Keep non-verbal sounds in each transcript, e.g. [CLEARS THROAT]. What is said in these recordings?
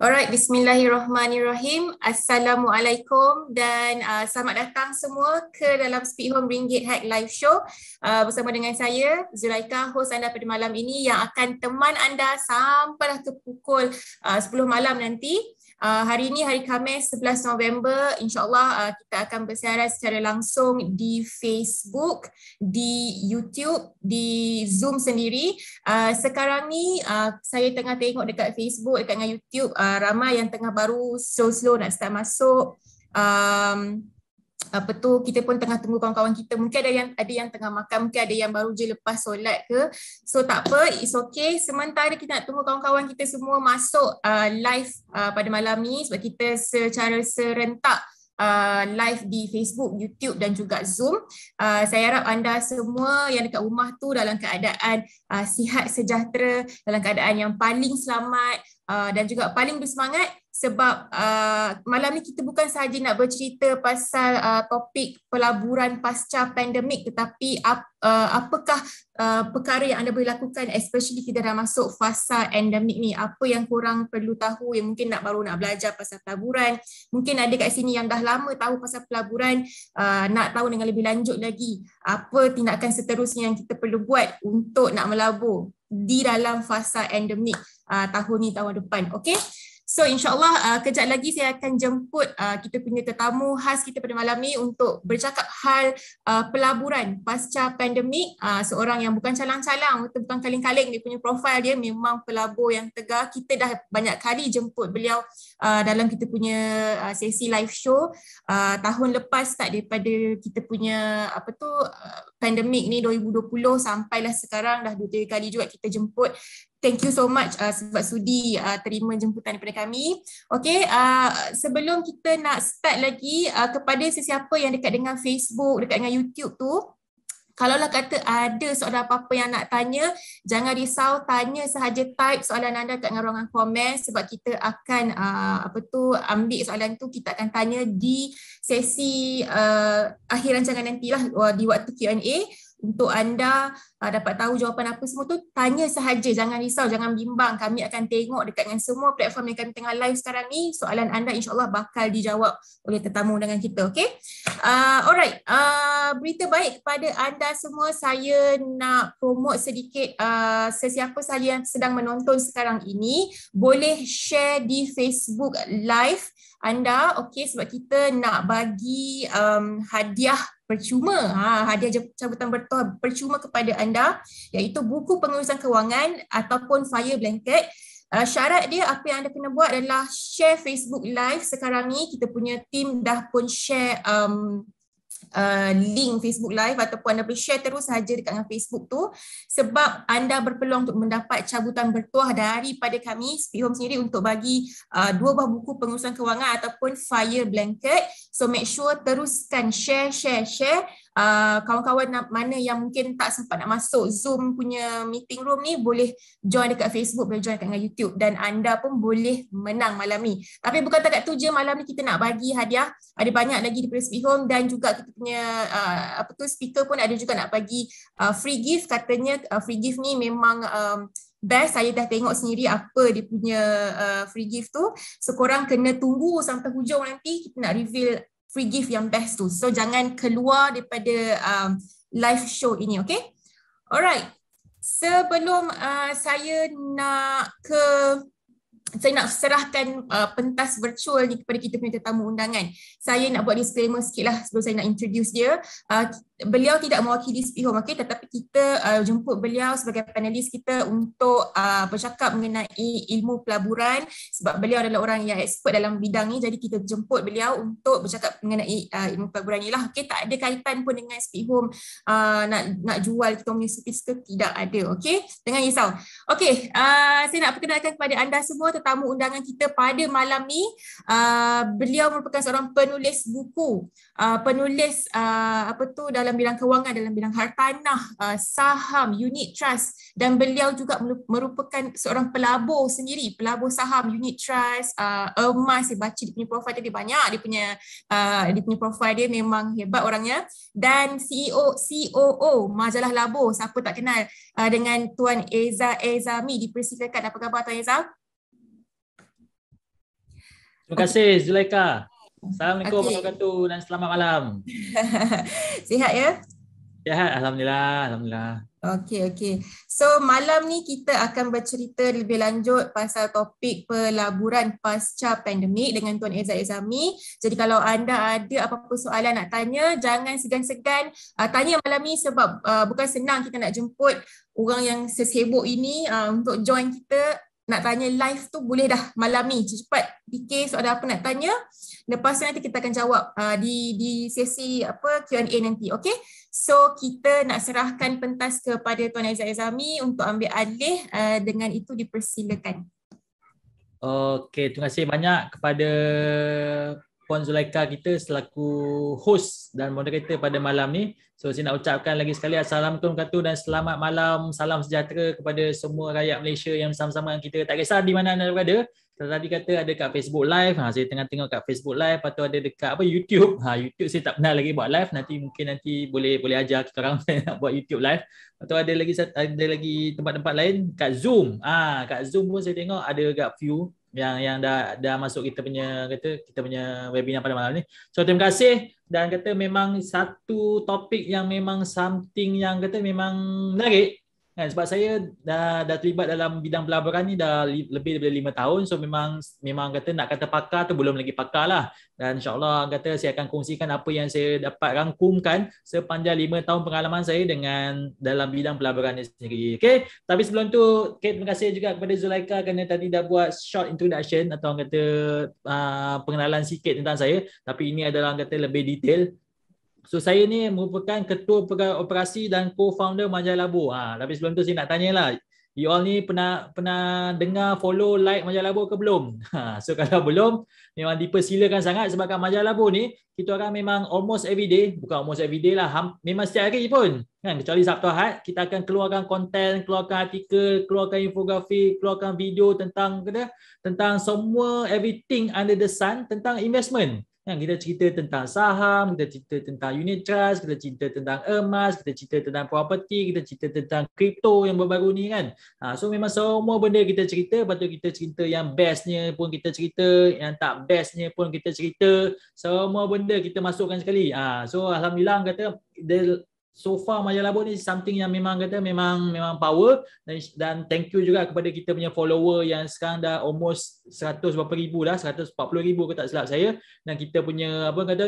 Alright, bismillahirrahmanirrahim. Assalamualaikum dan uh, selamat datang semua ke dalam Speed Home Ringgit Hack Live Show uh, bersama dengan saya, Zulaika, host anda pada malam ini yang akan teman anda sampai ke pukul uh, 10 malam nanti. Uh, Ah, hari ini hari Khamis 11 November insyaallah uh, kita akan bersiaran secara langsung di Facebook, di YouTube, di Zoom sendiri. Uh, sekarang ni uh, saya tengah tengok dekat Facebook dekat dengan YouTube uh, ramai yang tengah baru slow-slow nak start masuk. Um, apa tu kita pun tengah tunggu kawan-kawan kita mungkin ada yang ada yang tengah makan mungkin ada yang baru je lepas solat ke so tak apa it's okay sementara kita nak tunggu kawan-kawan kita semua masuk uh, live uh, pada malam ni sebab kita secara serentak Uh, live di Facebook, YouTube dan juga Zoom. Uh, saya harap anda semua yang dekat rumah tu dalam keadaan uh, sihat sejahtera, dalam keadaan yang paling selamat uh, dan juga paling bersemangat sebab uh, malam ni kita bukan sahaja nak bercerita pasal uh, topik pelaburan pasca pandemik tetapi ap, uh, apakah uh, perkara yang anda boleh lakukan especially kita dah masuk fasa endemik ni apa yang kurang perlu tahu yang mungkin nak baru nak belajar pasal pelaburan mungkin ada kat sini yang dah lama tahu pasal pelaburan uh, nak tahu dengan lebih lanjut lagi apa tindakan seterusnya yang kita perlu buat untuk nak melabur di dalam fasa endemik uh, tahun ni tahun depan okey So insyaAllah uh, kejap lagi saya akan jemput uh, kita punya tetamu khas kita pada malam ni untuk bercakap hal uh, pelaburan pasca pandemik. Uh, seorang yang bukan calang-calang, bukan kaleng kaleng dia punya profil dia memang pelabur yang tegar. Kita dah banyak kali jemput beliau uh, dalam kita punya uh, sesi live show. Uh, tahun lepas tak daripada kita punya apa tu uh, pandemik ni 2020 sampailah sekarang dah dua 3 kali juga kita jemput Thank you so much uh, sebab sudi uh, terima jemputan daripada kami. Okay, uh, sebelum kita nak start lagi uh, kepada sesiapa yang dekat dengan Facebook, dekat dengan YouTube tu, kalaulah kata ada soalan apa-apa yang nak tanya, jangan risau tanya sahaja type soalan anda dekat dengan ruangan komen sebab kita akan uh, apa tu ambil soalan tu kita akan tanya di sesi uh, akhir rancangan nantilah uh, di waktu Q&A untuk anda uh, dapat tahu jawapan apa semua tu tanya sahaja jangan risau jangan bimbang kami akan tengok dekat dengan semua platform yang kami tengah live sekarang ni soalan anda insyaallah bakal dijawab oleh tetamu dengan kita okey uh, alright uh, berita baik kepada anda semua saya nak promote sedikit uh, sesiapa sahaja yang sedang menonton sekarang ini boleh share di Facebook live anda okey sebab kita nak bagi um, hadiah percuma ha hadiah cabutan bertuah percuma kepada anda iaitu buku pengurusan kewangan ataupun fire blanket uh, syarat dia apa yang anda kena buat adalah share Facebook live sekarang ni kita punya tim dah pun share um, Uh, link Facebook live ataupun anda boleh share terus saja dekat dengan Facebook tu sebab anda berpeluang untuk mendapat cabutan bertuah daripada kami Speed Home sendiri untuk bagi uh, dua buah buku pengurusan kewangan ataupun fire blanket so make sure teruskan share share share Ah, kawan-kawan mana yang mungkin tak sempat nak masuk Zoom punya meeting room ni boleh join dekat Facebook, boleh join dekat YouTube dan anda pun boleh menang malam ni. Tapi bukan tak tu je malam ni kita nak bagi hadiah. Ada banyak lagi di Presby Home dan juga kita punya uh, apa tu speaker pun ada juga nak bagi uh, free gift katanya uh, free gift ni memang um, best saya dah tengok sendiri apa dia punya uh, free gift tu so korang kena tunggu sampai hujung nanti kita nak reveal free gift yang best tu. So jangan keluar daripada um, live show ini, okay? Alright. Sebelum uh, saya nak ke saya nak serahkan uh, pentas virtual ni kepada kita punya tetamu undangan. Saya nak buat disclaimer sikit lah sebelum saya nak introduce dia. Uh, beliau tidak mewakili Spihom okey tetapi kita uh, jemput beliau sebagai panelis kita untuk uh, bercakap mengenai ilmu pelaburan sebab beliau adalah orang yang expert dalam bidang ni jadi kita jemput beliau untuk bercakap mengenai uh, ilmu pelaburan lah okey tak ada kaitan pun dengan Spihom uh, nak nak jual kita punya spesifik ke tidak ada okey dengan risau okey uh, saya nak perkenalkan kepada anda semua tetamu undangan kita pada malam ni uh, beliau merupakan seorang penulis buku uh, penulis uh, apa tu dalam dalam bidang kewangan, dalam bidang hartanah, uh, saham, unit trust dan beliau juga merupakan seorang pelabur sendiri, pelabur saham, unit trust, uh, emas, saya baca dia punya profil dia, banyak, dia punya, uh, dia punya profil dia memang hebat orangnya dan CEO, COO, majalah labur, siapa tak kenal dengan Tuan Eza Ezami di Persifikat, apa khabar Tuan Eza? Terima kasih Zulaika. Assalamualaikum okay. warahmatullahi dan selamat malam. [LAUGHS] Sihat ya? Sihat alhamdulillah, alhamdulillah. Okey, okey. So malam ni kita akan bercerita lebih lanjut pasal topik pelaburan pasca pandemik dengan Tuan Ezra Izami. Jadi kalau anda ada apa-apa soalan nak tanya, jangan segan-segan uh, tanya malam ni sebab uh, bukan senang kita nak jemput orang yang sesibuk ini uh, untuk join kita nak tanya live tu boleh dah malam ni. Cepat fikir so ada apa nak tanya. Uh, lepas tu nanti kita akan jawab uh, di di sesi apa Q&A nanti okay? so kita nak serahkan pentas kepada tuan Aizat Azami untuk ambil alih uh, dengan itu dipersilakan Okay, terima kasih banyak kepada Puan Zulaika kita selaku host dan moderator pada malam ni. So saya nak ucapkan lagi sekali Assalamualaikum Katu dan selamat malam, salam sejahtera kepada semua rakyat Malaysia yang sama-sama kita tak kisah di mana anda berada tadi kata ada kat Facebook live ha saya tengah tengok kat Facebook live atau ada dekat apa YouTube ha YouTube saya tak pernah lagi buat live nanti mungkin nanti boleh boleh ajar kita orang [LAUGHS] nak buat YouTube live atau ada lagi ada lagi tempat-tempat lain kat Zoom ah ha, kat Zoom pun saya tengok ada dekat few yang yang dah dah masuk kita punya kata kita punya webinar pada malam ni. So terima kasih dan kata memang satu topik yang memang something yang kata memang menarik Kan, sebab saya dah, dah terlibat dalam bidang pelaburan ni dah lebih daripada lima tahun so memang memang kata nak kata pakar tu belum lagi pakar lah dan insyaAllah kata saya akan kongsikan apa yang saya dapat rangkumkan sepanjang lima tahun pengalaman saya dengan dalam bidang pelaburan ni sendiri okay? tapi sebelum tu Kate terima kasih juga kepada Zulaika kerana tadi dah buat short introduction atau kata uh, pengenalan sikit tentang saya tapi ini adalah kata lebih detail So saya ni merupakan ketua pegawai operasi dan co-founder Majalah Labu. Ha, tapi sebelum tu saya nak tanya lah, you all ni pernah pernah dengar follow like Majalah Labu ke belum? [LAUGHS] Ha, so kalau belum memang dipersilakan sangat sebab kat Majalah Labu ni kita orang memang almost every day, bukan almost every day lah, ham, memang setiap hari pun. Kan kecuali Sabtu Ahad kita akan keluarkan konten, keluarkan artikel, keluarkan infografik, keluarkan video tentang kata, tentang semua everything under the sun tentang investment. Kan kita cerita tentang saham, kita cerita tentang unit trust, kita cerita tentang emas, kita cerita tentang property, kita cerita tentang kripto yang baru-baru ni kan. Ha, so memang semua benda kita cerita, lepas kita cerita yang bestnya pun kita cerita, yang tak bestnya pun kita cerita. Semua benda kita masukkan sekali. Ha, so Alhamdulillah kata dia so far Maya Labo ni something yang memang kata memang memang power dan, dan thank you juga kepada kita punya follower yang sekarang dah almost seratus berapa ribu lah seratus empat puluh ribu ke tak silap saya dan kita punya apa kata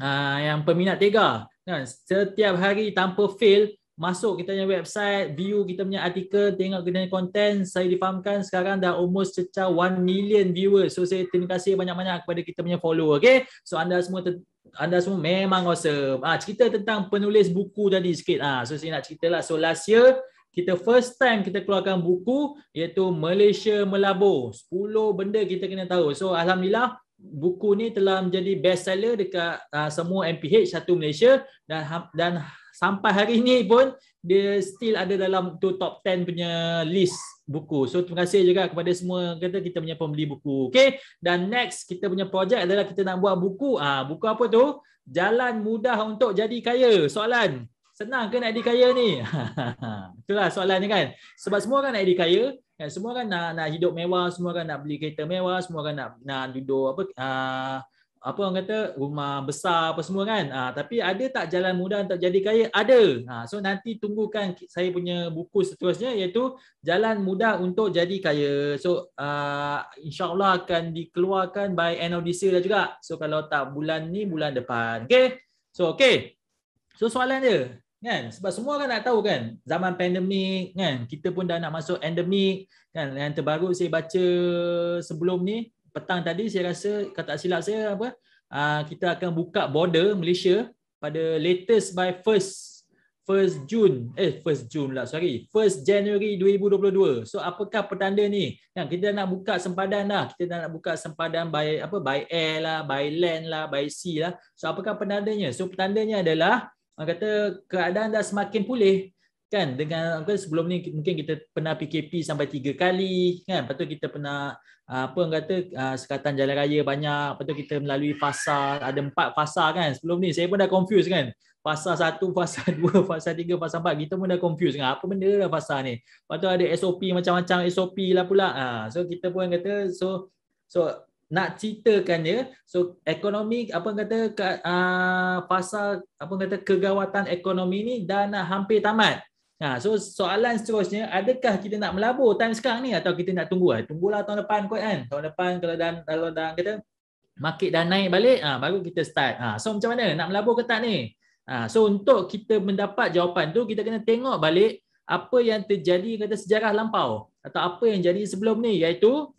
uh, yang peminat tega kan setiap hari tanpa fail masuk kita punya website view kita punya artikel tengok kita punya content saya difahamkan sekarang dah almost cecah one million viewers so saya terima kasih banyak-banyak kepada kita punya follower Okay, so anda semua ter- anda semua memang awesome. Ah cerita tentang penulis buku tadi sikit. Ah so saya nak ceritalah so last year kita first time kita keluarkan buku iaitu Malaysia Melabur. 10 benda kita kena tahu. So alhamdulillah buku ni telah menjadi best seller dekat uh, semua MPH satu Malaysia dan dan sampai hari ni pun dia still ada dalam tu top 10 punya list buku. So terima kasih juga kepada semua kata kita punya pembeli buku. Okey. Dan next kita punya projek adalah kita nak buat buku. Ah ha, buku apa tu? Jalan mudah untuk jadi kaya. Soalan. Senang ke nak jadi kaya ni? [LAUGHS] Itulah soalan soalannya kan. Sebab semua kan nak jadi kaya. Kan? Semua kan nak, nak hidup mewah. Semua kan nak beli kereta mewah. Semua kan nak, nak duduk apa. Uh, apa orang kata rumah besar apa semua kan ha, tapi ada tak jalan mudah untuk jadi kaya ada ha, so nanti tunggukan saya punya buku seterusnya iaitu jalan mudah untuk jadi kaya so uh, insyaallah akan dikeluarkan by end of this year juga so kalau tak bulan ni bulan depan okey so okey so soalan dia kan sebab semua kan nak tahu kan zaman pandemik kan kita pun dah nak masuk endemik kan yang terbaru saya baca sebelum ni petang tadi saya rasa kata silap saya apa ah, kita akan buka border Malaysia pada latest by first first June eh first June lah sorry first January 2022 so apakah petanda ni kan kita nak buka sempadan dah kita dah nak buka sempadan by apa by air lah by land lah by sea lah so apakah petandanya? so petandanya adalah orang kata keadaan dah semakin pulih kan dengan sebelum ni mungkin kita pernah PKP sampai tiga kali kan lepas tu kita pernah Ah, apa yang kata ah, sekatan jalan raya banyak lepas tu kita melalui fasa ada empat fasa kan sebelum ni saya pun dah confuse kan fasa satu [LAUGHS] fasa dua fasa tiga fasa empat kita pun dah confuse. kan apa benda lah fasa ni lepas tu ada SOP macam-macam SOP lah pula ah, so kita pun kata so so nak ceritakan ya so ekonomi apa kata fasa apa kata kegawatan ekonomi ni dah nak hampir tamat Ha, so soalan seterusnya, adakah kita nak melabur time sekarang ni atau kita nak tunggu? Ha, tunggulah tahun depan kot kan. Tahun depan kalau dah, kalau dah kata market dah naik balik, ha, baru kita start. Ha, so macam mana nak melabur ke tak ni? Ha, so untuk kita mendapat jawapan tu, kita kena tengok balik apa yang terjadi kata sejarah lampau atau apa yang jadi sebelum ni iaitu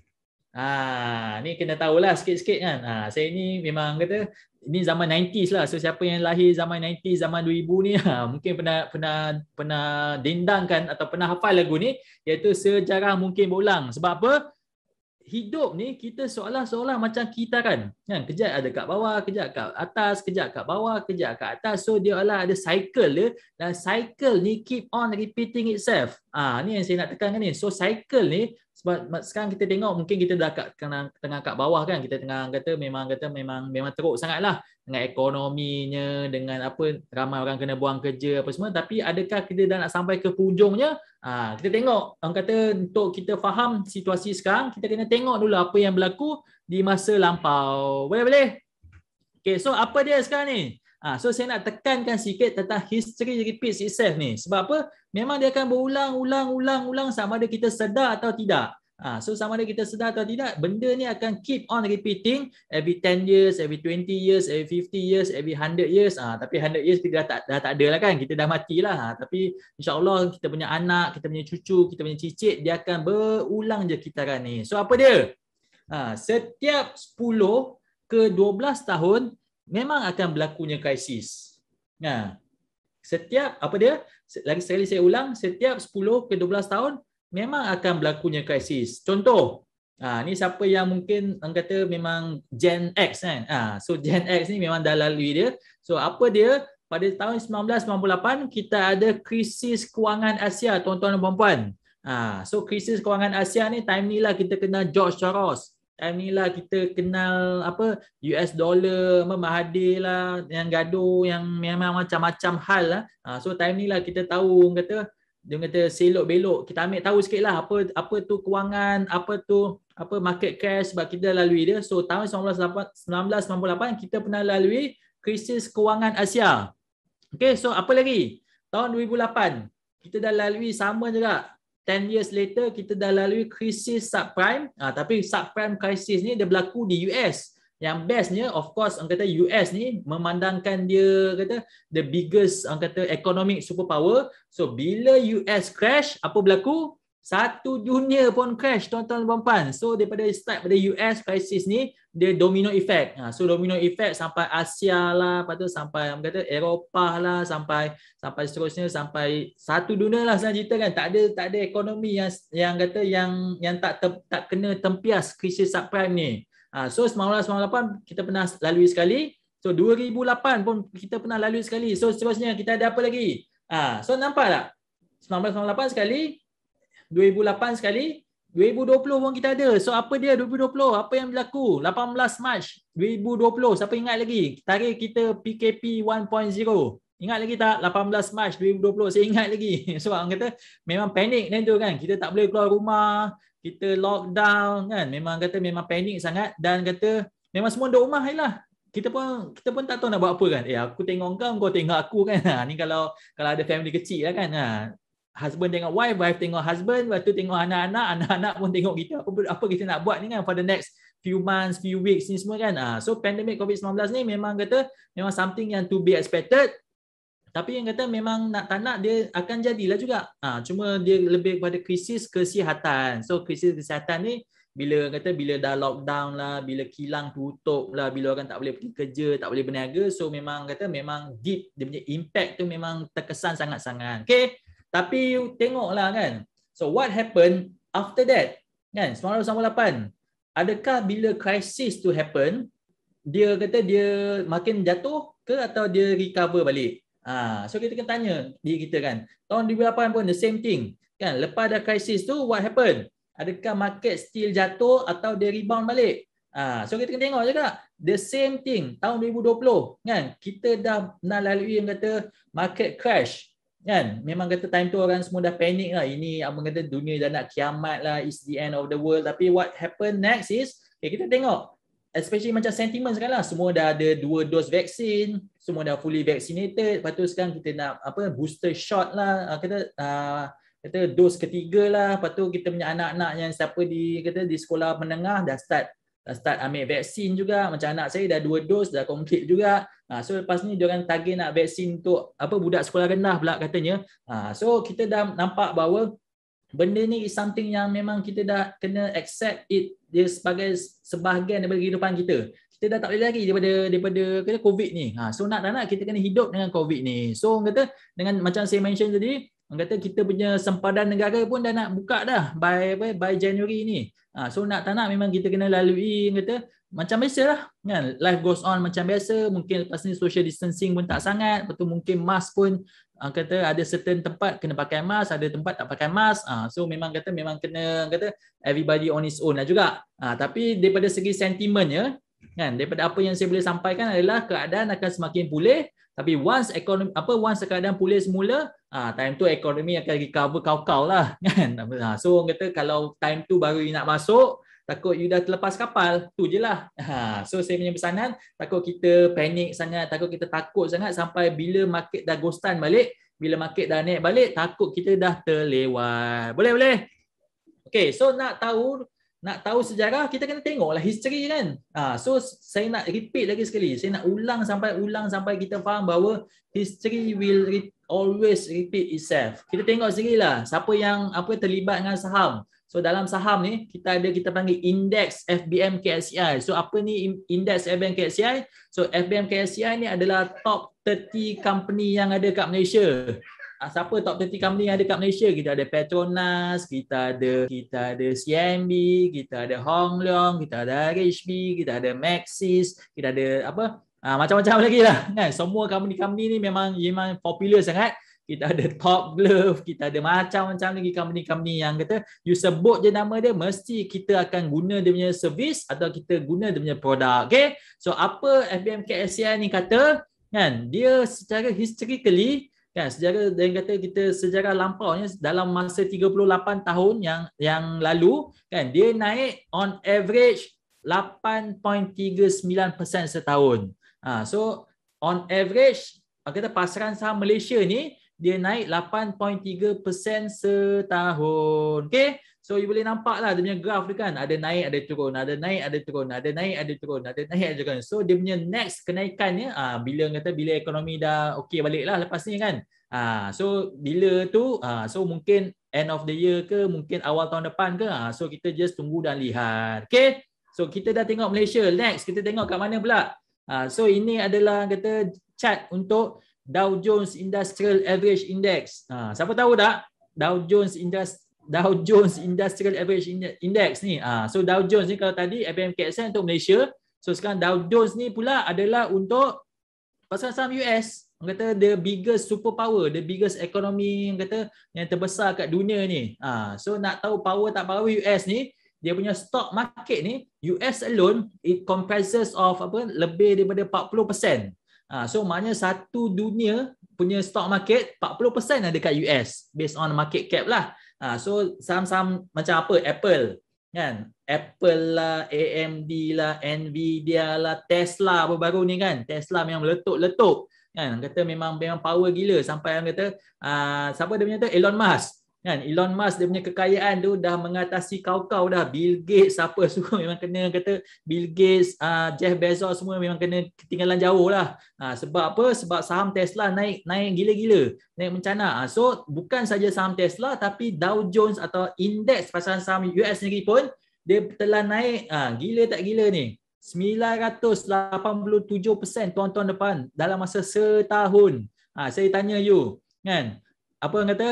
Ha, ni kena tahulah sikit-sikit kan. Ha, saya ni memang kata ini zaman 90s lah. So siapa yang lahir zaman 90s, zaman 2000 ni ha, [LAUGHS] mungkin pernah pernah pernah dendangkan atau pernah hafal lagu ni iaitu sejarah mungkin berulang. Sebab apa? Hidup ni kita seolah-olah macam kita Kan? Kejap ada kat bawah, kejap kat atas, kejap kat bawah, kejap kat atas. So dia olah ada cycle dia dan cycle ni keep on repeating itself. Ah ha, ni yang saya nak tekankan ni. So cycle ni sebab sekarang kita tengok mungkin kita dah kat tengah kat bawah kan kita tengah kata memang kata memang memang teruk sangatlah dengan ekonominya dengan apa ramai orang kena buang kerja apa semua tapi adakah kita dah nak sampai ke hujungnya ha, kita tengok orang kata untuk kita faham situasi sekarang kita kena tengok dulu apa yang berlaku di masa lampau boleh boleh okey so apa dia sekarang ni Ha, so saya nak tekankan sikit tentang history repeats itself ni. Sebab apa? Memang dia akan berulang, ulang, ulang, ulang sama ada kita sedar atau tidak. Ha, so sama ada kita sedar atau tidak, benda ni akan keep on repeating every 10 years, every 20 years, every 50 years, every 100 years. Ha, tapi 100 years kita dah tak, dah tak ada lah kan. Kita dah matilah. Ha, tapi insyaAllah kita punya anak, kita punya cucu, kita punya cicit, dia akan berulang je kitaran ni. So apa dia? Ha, setiap 10 ke 12 tahun, memang akan berlakunya krisis. Nah, ha. setiap apa dia? Lagi sekali saya ulang, setiap 10 ke 12 tahun memang akan berlakunya krisis. Contoh, ah ni siapa yang mungkin orang kata memang Gen X kan. Ah so Gen X ni memang dah lalui dia. So apa dia? Pada tahun 1998 kita ada krisis kewangan Asia, tuan-tuan dan puan-puan. Ah so krisis kewangan Asia ni time ni lah kita kena George Soros. Time ni lah kita kenal apa US dollar apa Mahathir lah yang gaduh yang memang macam-macam hal lah. Ha, so time ni lah kita tahu kata dia kata selok belok kita ambil tahu sikit lah apa apa tu kewangan apa tu apa market cash sebab kita lalui dia so tahun 1998, 1998 kita pernah lalui krisis kewangan Asia okay so apa lagi tahun 2008 kita dah lalui sama juga 10 years later kita dah lalui krisis subprime ah tapi subprime krisis ni dia berlaku di US yang bestnya of course orang kata US ni memandangkan dia kata the biggest orang kata economic superpower so bila US crash apa berlaku satu dunia pun crash tuan-tuan dan puan-puan. So daripada start pada US crisis ni, dia domino effect. Ha, so domino effect sampai Asia lah, lepas tu sampai apa kata Eropah lah, sampai sampai seterusnya sampai satu dunia lah saya cerita kan. Tak ada tak ada ekonomi yang yang kata yang yang tak ter, tak kena tempias krisis subprime ni. Ha, so 1998 kita pernah lalui sekali. So 2008 pun kita pernah lalui sekali. So seterusnya kita ada apa lagi? Ah, ha, so nampak tak? 1998 sekali, 2008 sekali 2020 pun kita ada. So apa dia 2020? Apa yang berlaku? 18 Mac 2020. Siapa ingat lagi? Tarikh kita PKP 1.0. Ingat lagi tak 18 Mac 2020? Saya ingat lagi. So [LAUGHS] orang kata memang panik dan tu kan. Kita tak boleh keluar rumah. Kita lockdown kan. Memang kata memang panik sangat. Dan kata memang semua duduk rumah lah. Kita pun kita pun tak tahu nak buat apa kan. Eh aku tengok kau, kau tengok aku kan. [LAUGHS] Ha, ni kalau kalau ada family kecil lah kan. Ha, husband tengok wife, wife tengok husband, waktu tengok anak-anak, anak-anak pun tengok kita. Apa apa kita nak buat ni kan for the next few months, few weeks ni semua kan. Ah, so pandemic COVID-19 ni memang kata memang something yang to be expected. Tapi yang kata memang nak tak nak dia akan jadilah juga. Ah, cuma dia lebih kepada krisis kesihatan. So krisis kesihatan ni bila kata bila dah lockdown lah, bila kilang tutup lah, bila orang tak boleh pergi kerja, tak boleh berniaga. So memang kata memang deep dia punya impact tu memang terkesan sangat-sangat. Okay. Tapi you tengoklah kan. So what happen after that? Kan? 1998. Adakah bila crisis tu happen, dia kata dia makin jatuh ke atau dia recover balik? Ha, so kita kena tanya diri kita kan. Tahun 2008 pun the same thing. Kan? Lepas ada crisis tu, what happen? Adakah market still jatuh atau dia rebound balik? Ha, so kita kena tengok juga. The same thing tahun 2020. Kan? Kita dah pernah lalui yang kata market crash kan memang kata time tu orang semua dah panik lah ini apa kata dunia dah nak kiamat lah it's the end of the world tapi what happened next is okay, eh, kita tengok especially macam sentiment sekarang lah semua dah ada dua dos vaksin semua dah fully vaccinated lepas tu sekarang kita nak apa booster shot lah ah, kata uh, kata dos ketiga lah lepas tu kita punya anak-anak yang siapa di kata di sekolah menengah dah start dah start ambil vaksin juga macam anak saya dah dua dos dah komplit juga ha, so lepas ni dia orang tagih nak vaksin untuk apa budak sekolah rendah pula katanya ha, so kita dah nampak bahawa benda ni is something yang memang kita dah kena accept it dia sebagai sebahagian daripada kehidupan kita kita dah tak boleh lari daripada daripada kena covid ni ha, so nak tak nak kita kena hidup dengan covid ni so kata dengan macam saya mention tadi Orang kata kita punya sempadan negara pun dah nak buka dah by by, by January ni. Ha, so nak tak nak memang kita kena lalui kata macam biasalah kan life goes on macam biasa mungkin lepas ni social distancing pun tak sangat lepas tu mungkin mask pun ha, kata ada certain tempat kena pakai mask ada tempat tak pakai mask ah ha, so memang kata memang kena kata everybody on his own lah juga ha, tapi daripada segi sentimennya kan daripada apa yang saya boleh sampaikan adalah keadaan akan semakin pulih tapi once ekonomi apa once keadaan pulih semula Ah ha, time tu ekonomi akan lagi cover kau-kau lah [LAUGHS] kan. Ha, so orang kata kalau time tu baru you nak masuk, takut you dah terlepas kapal, tu je lah. Ha, so saya punya pesanan, takut kita panik sangat, takut kita takut sangat sampai bila market dah ghostan balik, bila market dah naik balik, takut kita dah terlewat. Boleh-boleh? Okay, so nak tahu nak tahu sejarah kita kena tengoklah history kan ah so saya nak repeat lagi sekali saya nak ulang sampai ulang sampai kita faham bahawa history will re- always repeat itself kita tengok sendirilah siapa yang apa terlibat dengan saham so dalam saham ni kita ada kita panggil index FBM KSI. E so apa ni index FBM KSI, e so FBM KSI e ni adalah top 30 company yang ada kat Malaysia Ah, siapa top 20 company yang ada kat Malaysia kita ada Petronas kita ada kita ada CMB kita ada Hong Leong kita ada RHB kita ada Maxis kita ada apa ha, macam-macam lagi lah kan semua company-company ni memang memang popular sangat kita ada top glove, kita ada macam-macam lagi company-company yang kata you sebut je nama dia, mesti kita akan guna dia punya service atau kita guna dia punya produk. Okay? So apa FBM ni kata, kan? dia secara historically kan sejarah dia kata kita sejarah lampau dalam masa 38 tahun yang yang lalu kan dia naik on average 8.39% setahun ha, so on average kata pasaran saham Malaysia ni dia naik 8.3% setahun okey So you boleh nampak lah dia punya graf dia kan ada naik ada turun, ada naik ada turun, ada naik ada turun, ada naik ada turun. So dia punya next kenaikannya ah uh, bila kata bila ekonomi dah okey balik lah lepas ni kan. Ah uh, so bila tu ah uh, so mungkin end of the year ke mungkin awal tahun depan ke ah uh, so kita just tunggu dan lihat. Okay So kita dah tengok Malaysia. Next kita tengok kat mana pula? Ah uh, so ini adalah kata chat untuk Dow Jones Industrial Average Index. Ah uh, siapa tahu tak? Dow Jones Indust. Dow Jones Industrial Average Index ni. Ah, so Dow Jones ni kalau tadi FMKSN untuk Malaysia, so sekarang Dow Jones ni pula adalah untuk pasar saham US. Orang kata the biggest superpower, the biggest economy yang kata yang terbesar kat dunia ni. Ah, so nak tahu power tak power US ni, dia punya stock market ni US alone it comprises of apa lebih daripada 40%. Ah, so maknanya satu dunia punya stock market 40% ada kat US based on market cap lah. Ha, so saham-saham macam apa? Apple kan? Apple lah, AMD lah, Nvidia lah, Tesla apa baru ni kan? Tesla memang letup letup kan? Kata memang memang power gila sampai yang kata uh, siapa dia punya tu? Elon Musk kan Elon Musk dia punya kekayaan tu dah mengatasi kau-kau dah Bill Gates siapa [LAUGHS] semua memang kena kata Bill Gates uh, Jeff Bezos semua memang kena ketinggalan jauh lah uh, sebab apa sebab saham Tesla naik naik gila-gila naik mencana uh, ah, so bukan saja saham Tesla tapi Dow Jones atau indeks pasaran saham US sendiri pun dia telah naik uh, gila tak gila ni 987% tuan-tuan depan dalam masa setahun uh, saya tanya you kan apa yang kata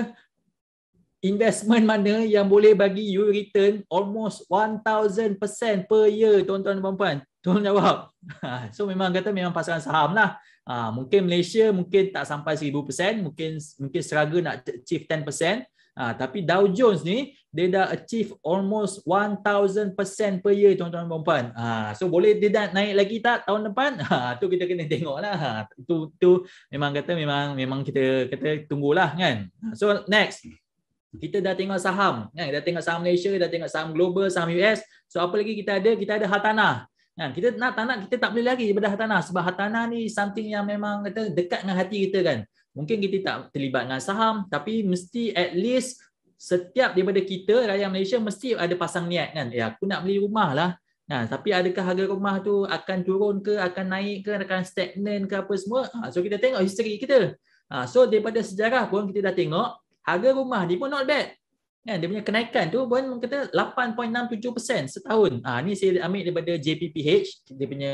investment mana yang boleh bagi you return almost 1000% per year tuan-tuan dan puan-puan tolong jawab [LAUGHS] ah, so memang kata memang pasaran saham lah ah, mungkin Malaysia mungkin tak sampai 1000% mungkin mungkin seraga nak achieve 10% Ha, ah, tapi Dow Jones ni dia dah achieve almost 1000% per year tuan-tuan dan puan Ha, so boleh dia dah naik lagi tak tahun depan? Ha, [LAUGHS] tu kita kena tengoklah. Ha, tu tu memang kata memang memang kita kata tunggulah kan. So next kita dah tengok saham kan dah tengok saham Malaysia dah tengok saham global saham US so apa lagi kita ada kita ada hartanah kan kita nak tanah kita tak boleh lagi daripada hartanah sebab hartanah ni something yang memang kata dekat dengan hati kita kan mungkin kita tak terlibat dengan saham tapi mesti at least setiap daripada kita rakyat Malaysia mesti ada pasang niat kan ya aku nak beli rumah lah Nah, ha. tapi adakah harga rumah tu akan turun ke, akan naik ke, akan stagnan ke apa semua? Ha, so kita tengok history kita. Ha, so daripada sejarah pun kita dah tengok harga rumah ni pun not bad. Kan? Dia punya kenaikan tu pun kata 8.67% setahun. Ah ha, ni saya ambil daripada JPPH, dia punya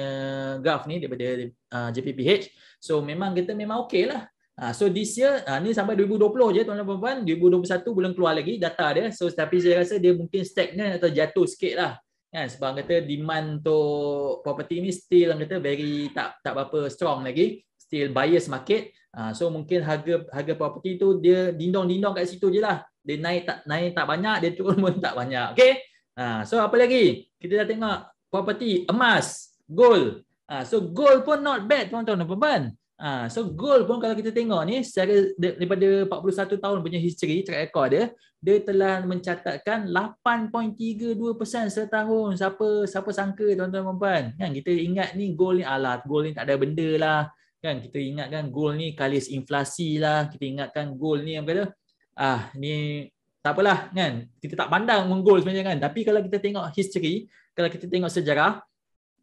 graph ni daripada uh, ah, JPPH. So memang kita memang okay lah. Ah so this year, ah ni sampai 2020 je tuan-tuan puan-puan, 2021 belum keluar lagi data dia. So tapi saya rasa dia mungkin stagnan atau jatuh sikit lah. Kan? Sebab kata demand untuk property ni still kata very tak tak berapa strong lagi still buyers market. Uh, so mungkin harga harga property tu dia dinding dinding kat situ je lah. Dia naik tak naik tak banyak, dia turun pun tak banyak. Okay? Uh, ah, so apa lagi? Kita dah tengok property, emas, gold. Uh, so gold pun not bad tuan-tuan dan puan-puan. Uh, so gold pun kalau kita tengok ni secara daripada 41 tahun punya history track record dia dia telah mencatatkan 8.32% setahun siapa siapa sangka tuan-tuan dan puan kan kita ingat ni gold ni alah gold ni tak ada benda lah kan kita ingatkan goal ni kalis inflasi lah kita ingatkan goal ni yang kata ah ni tak apalah kan kita tak pandang menggol sebenarnya kan tapi kalau kita tengok history kalau kita tengok sejarah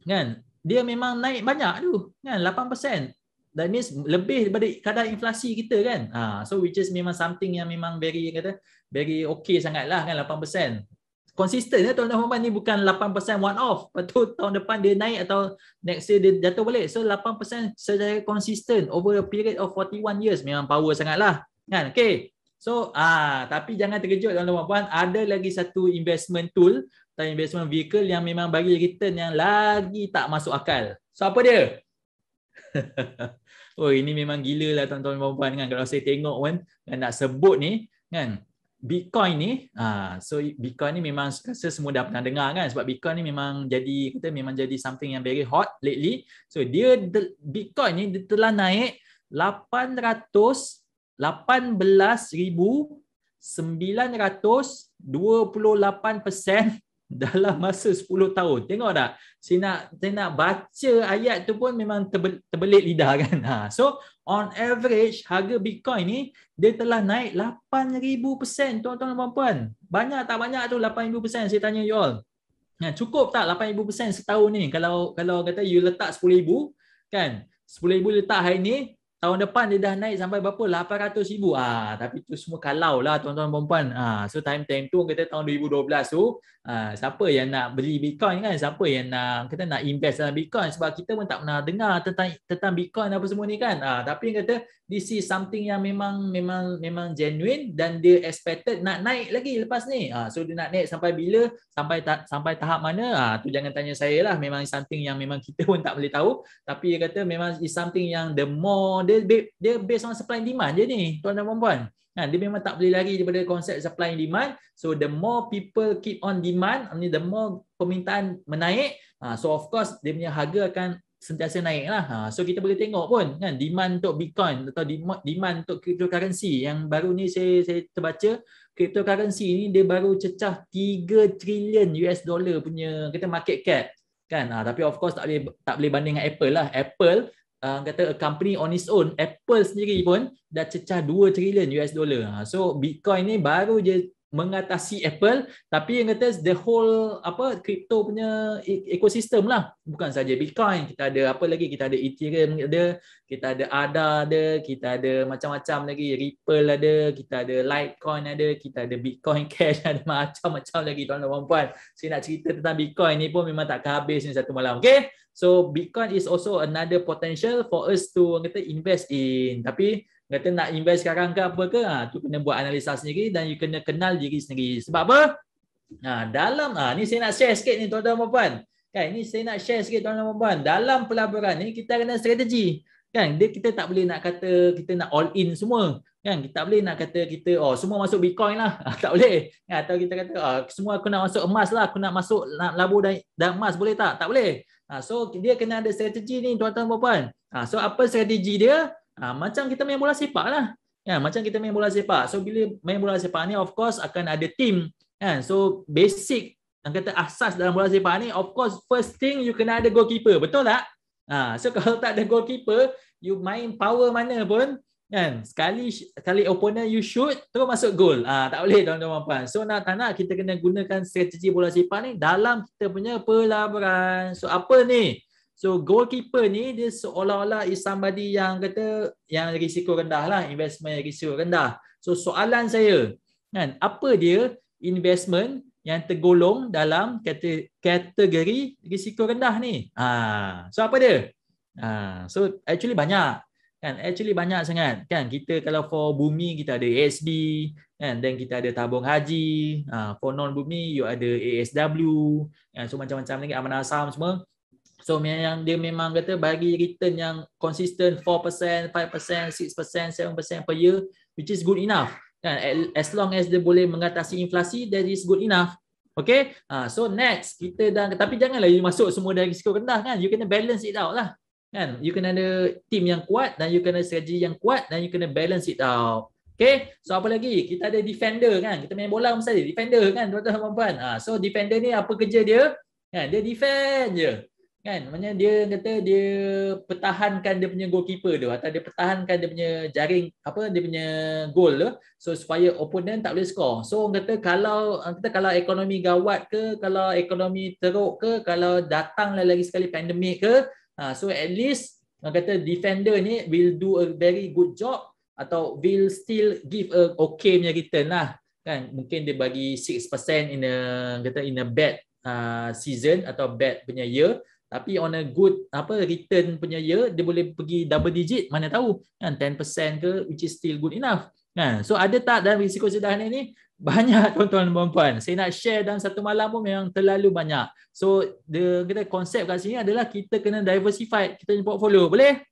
kan dia memang naik banyak tu kan 8% that means lebih daripada kadar inflasi kita kan ah so which is memang something yang memang very kata very okay sangatlah kan 8% konsisten ya eh, tuan-tuan puan-puan ni bukan 8% one off lepas tu tahun depan dia naik atau next year dia jatuh balik so 8% secara konsisten over a period of 41 years memang power sangat lah. kan okay. so ah tapi jangan terkejut tuan-tuan puan-puan ada lagi satu investment tool atau investment vehicle yang memang bagi return yang lagi tak masuk akal so apa dia [LAUGHS] oh ini memang gila lah tuan-tuan puan-puan kan kalau saya tengok pun kan, nak sebut ni kan Bitcoin ni ah so Bitcoin ni memang rasa semua dah pernah dengar kan sebab Bitcoin ni memang jadi kata memang jadi something yang very hot lately. So dia Bitcoin ni dia telah naik 818,928% [LAUGHS] dalam masa 10 tahun. Tengok tak? Saya nak saya nak baca ayat tu pun memang terbelit lidah kan. Ha so on average harga Bitcoin ni dia telah naik 8000% tuan-tuan dan puan-puan. Banyak tak banyak tu 8000% saya tanya you all. Nah, cukup tak 8000% setahun ni kalau kalau kata you letak 10000 kan 10000 letak hari ni tahun depan dia dah naik sampai berapa? 800 ribu. Ah, tapi tu semua kalau lah tuan-tuan perempuan. Ah, so time-time tu kita tahun 2012 tu, ah, siapa yang nak beli Bitcoin kan? Siapa yang nak kita nak invest dalam Bitcoin? Sebab kita pun tak pernah dengar tentang tentang Bitcoin apa semua ni kan? Ah, tapi kata this is something yang memang memang memang genuine dan dia expected nak naik lagi lepas ni. Ha, so dia nak naik sampai bila? Sampai ta- sampai tahap mana? Ha, tu jangan tanya saya lah. Memang something yang memang kita pun tak boleh tahu. Tapi dia kata memang is something yang the more dia, dia based on supply and demand je ni tuan dan perempuan. Ha, dia memang tak boleh lari daripada konsep supply and demand. So the more people keep on demand, the more permintaan menaik. Ha, so of course dia punya harga akan sentiasa naik lah. Ha, so kita boleh tengok pun kan demand untuk Bitcoin atau demand untuk cryptocurrency yang baru ni saya saya terbaca cryptocurrency ni dia baru cecah 3 trilion US dollar punya kita market cap kan ha, tapi of course tak boleh tak boleh banding dengan Apple lah Apple uh, kata a company on its own Apple sendiri pun dah cecah 2 trilion US dollar ha, so Bitcoin ni baru je mengatasi Apple tapi yang kata the whole apa crypto punya e, ekosistem lah bukan saja Bitcoin kita ada apa lagi kita ada Ethereum ada kita ada ADA ada kita ada macam-macam lagi Ripple ada kita ada Litecoin ada kita ada Bitcoin [LAUGHS] Cash ada macam-macam lagi tuan dan puan saya nak cerita tentang Bitcoin ni pun memang tak habis ni satu malam Okay, so Bitcoin is also another potential for us to kata invest in tapi kata nak invest sekarang ke apa ke ha, tu kena buat analisa sendiri dan you kena kenal diri sendiri sebab apa ha, dalam ah ni saya nak share sikit ni tuan-tuan dan puan kan ni saya nak share sikit tuan-tuan dan puan dalam pelaburan ni kita kena strategi kan dia kita tak boleh nak kata kita nak all in semua kan kita tak boleh nak kata kita oh semua masuk bitcoin lah [LAUGHS] tak boleh kan, atau kita kata oh, semua aku nak masuk emas lah aku nak masuk nak labur dan, dan emas boleh tak tak boleh ha, so dia kena ada strategi ni tuan-tuan dan puan ha, so apa strategi dia Ha, macam kita main bola sepak lah. Ya, macam kita main bola sepak. So, bila main bola sepak ni, of course, akan ada team. Ya, so, basic yang kata asas dalam bola sepak ni, of course, first thing you kena ada goalkeeper. Betul tak? Ha, so, [LAUGHS] kalau tak ada goalkeeper, you main power mana pun, kan sekali sekali opponent you shoot terus masuk gol ha, tak boleh dalam tuan dan so nak tak nak kita kena gunakan strategi bola sepak ni dalam kita punya pelabuhan so apa ni So goalkeeper ni dia seolah-olah is somebody yang kata yang risiko rendah lah, investment yang risiko rendah. So soalan saya, kan, apa dia investment yang tergolong dalam kata kategori risiko rendah ni? Ha, so apa dia? Ha, so actually banyak kan actually banyak sangat kan kita kalau for bumi kita ada ASB kan then kita ada tabung haji ha, for non bumi you ada ASW kan so macam-macam lagi amanah saham semua So yang dia memang kata bagi return yang konsisten 4%, 5%, 6%, 7% per year which is good enough. Kan as long as dia boleh mengatasi inflasi that is good enough. Okay, ha, so next kita dah, tapi janganlah you masuk semua dari risiko rendah kan, you kena balance it out lah kan, you kena ada team yang kuat dan you kena strategi yang kuat dan you kena balance it out Okay, so apa lagi, kita ada defender kan, kita main bola masa ni, defender kan tuan-tuan dan puan-puan ha, So defender ni apa kerja dia, kan? dia defend je, kan maknanya dia kata dia pertahankan dia punya goalkeeper tu atau dia pertahankan dia punya jaring apa dia punya gol, tu so supaya opponent tak boleh score so orang kata kalau kita kalau ekonomi gawat ke kalau ekonomi teruk ke kalau datang lagi sekali pandemik ke ha, so at least orang kata defender ni will do a very good job atau will still give a okay punya return lah kan mungkin dia bagi 6% in a kata in a bad ha, season atau bad punya year tapi on a good apa return punya year dia boleh pergi double digit mana tahu kan 10% ke which is still good enough kan so ada tak dalam risiko sederhana ini banyak [LAUGHS] tuan-tuan dan puan saya nak share dalam satu malam pun memang terlalu banyak so the kita konsep kat sini adalah kita kena diversify kita punya portfolio boleh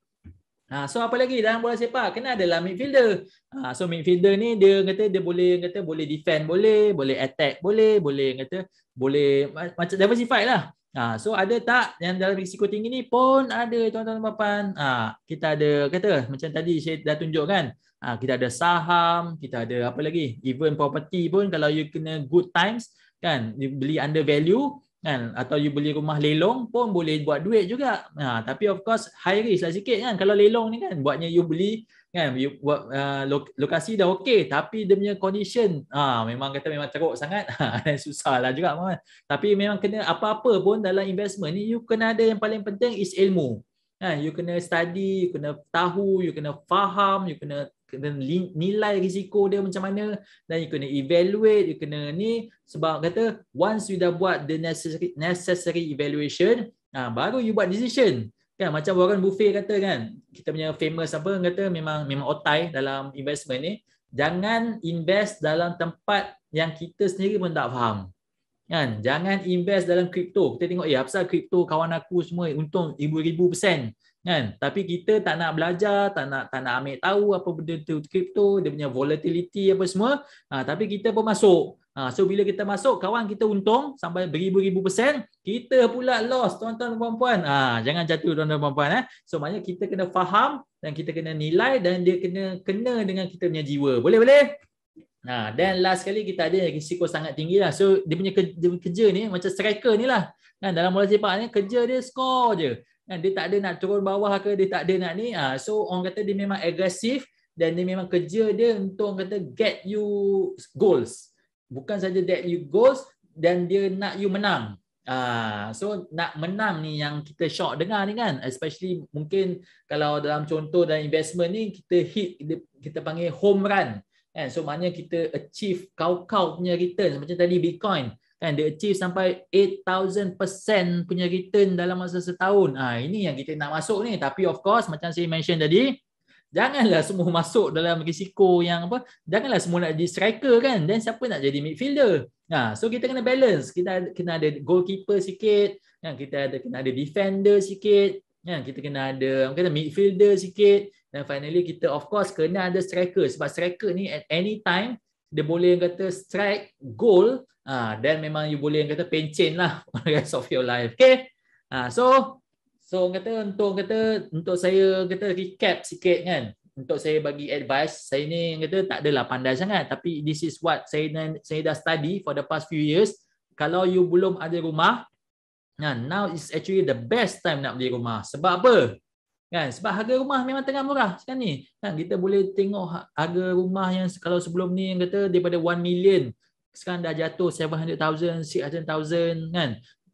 Ha, so apa lagi dalam bola sepak kena adalah midfielder. Ha, so midfielder ni dia kata dia boleh kata boleh defend boleh, boleh attack boleh, boleh kata boleh macam diversify lah. Ah, so ada tak yang dalam risiko tinggi ni pun ada tuan-tuan dan puan-puan. Ha, kita ada kata macam tadi saya dah tunjuk kan. Ah, kita ada saham, kita ada apa lagi? Even property pun kalau you kena good times kan, you beli under value kan atau you beli rumah lelong pun boleh buat duit juga. Ha, tapi of course high risk lah sikit kan kalau lelong ni kan buatnya you beli kan you, uh, ah, lokasi dah okey tapi dia punya condition ah memang kata memang teruk sangat [LAUGHS] dan susahlah juga kan tapi memang kena apa-apa pun dalam investment ni you kena ada yang paling penting is ilmu kan you kena study you kena tahu you kena faham you kena dan nilai risiko dia macam mana dan you kena evaluate you kena ni sebab kata once you dah buat the necessary necessary evaluation ah baru you buat decision Kan macam Warren Buffet kata kan, kita punya famous apa kata memang memang otai dalam investment ni, jangan invest dalam tempat yang kita sendiri pun tak faham. Kan? Jangan invest dalam kripto. Kita tengok eh apa kripto kawan aku semua untung ribu-ribu persen. Kan? Tapi kita tak nak belajar, tak nak tak nak ambil tahu apa benda tu kripto, dia punya volatility apa semua. Ha, tapi kita pun masuk. Ha, so bila kita masuk kawan kita untung sampai beribu-ribu persen, kita pula loss tuan-tuan dan puan-puan. Ha, jangan jatuh tuan-tuan dan puan-puan eh. So maknanya kita kena faham dan kita kena nilai dan dia kena kena dengan kita punya jiwa. Boleh boleh? Nah ha, dan last sekali kita ada risiko sangat tinggi lah. So dia punya kerja, dia punya kerja ni macam striker ni lah. Kan, dalam bola sepak ni kerja dia score je. Kan, dia tak ada nak turun bawah ke, dia tak ada nak ni. Ha, so orang kata dia memang agresif dan dia memang kerja dia untuk orang kata get you goals bukan saja that you goes dan dia nak you menang. Ah, so nak menang ni yang kita shock dengar ni kan. Especially mungkin kalau dalam contoh dan investment ni kita hit kita panggil home run. Kan? So maknanya kita achieve kau-kau punya return macam tadi Bitcoin kan dia achieve sampai 8000% punya return dalam masa setahun. Ah ha, ini yang kita nak masuk ni tapi of course macam saya mention tadi janganlah semua masuk dalam risiko yang apa janganlah semua nak jadi striker kan dan siapa nak jadi midfielder nah ha, so kita kena balance kita kena ada goalkeeper sikit kan kita ada kena ada defender sikit kan kita kena ada kena midfielder sikit dan finally kita of course kena ada striker sebab striker ni at any time dia boleh kata strike goal ah dan memang you boleh kata pencin lah [LAUGHS] for the rest of your life okay ah so So orang kata untuk kata untuk saya kata recap sikit kan. Untuk saya bagi advice, saya ni kata tak adalah pandai sangat tapi this is what saya saya dah study for the past few years. Kalau you belum ada rumah, nah kan, now is actually the best time nak beli rumah. Sebab apa? Kan? Sebab harga rumah memang tengah murah sekarang ni. Kan kita boleh tengok ha-, harga rumah yang kalau sebelum ni yang kata daripada 1 million sekarang dah jatuh 700,000, 600,000 kan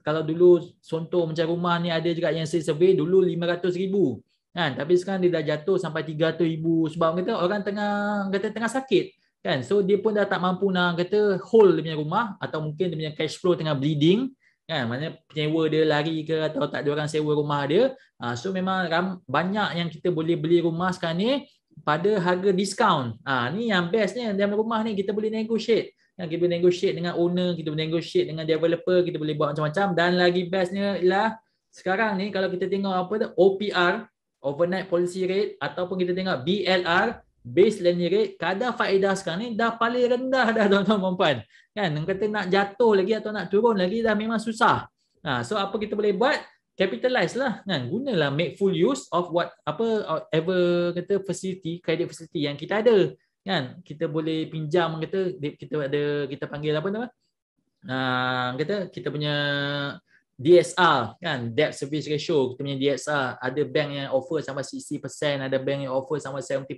kalau dulu contoh macam rumah ni ada juga yang saya survey dulu 500 ribu kan tapi sekarang dia dah jatuh sampai 300 ribu sebab kata orang tengah kata tengah sakit kan so dia pun dah tak mampu nak kata hold dia punya rumah atau mungkin dia punya cash flow tengah bleeding kan maknanya penyewa dia lari ke atau tak ada orang sewa rumah dia ha, so memang ram, banyak yang kita boleh beli rumah sekarang ni pada harga discount ha, ni yang bestnya dalam rumah ni kita boleh negotiate kan kita boleh negotiate dengan owner kita boleh negotiate dengan developer kita boleh buat macam-macam dan lagi bestnya ialah sekarang ni kalau kita tengok apa tu OPR overnight policy rate ataupun kita tengok BLR base lending rate kadar faedah sekarang ni dah paling rendah dah [LAUGHS] tuan-tuan puan-puan kan kata nak jatuh lagi atau nak turun lagi dah memang susah ha, so apa kita boleh buat capitalize lah kan gunalah make full use of what apa ever kata facility credit facility yang kita ada kan kita boleh pinjam kata kita ada kita panggil apa nama Nah, kata kita punya DSR kan debt service ratio kita punya DSR ada bank yang offer sampai 60% ada bank yang offer sampai 70%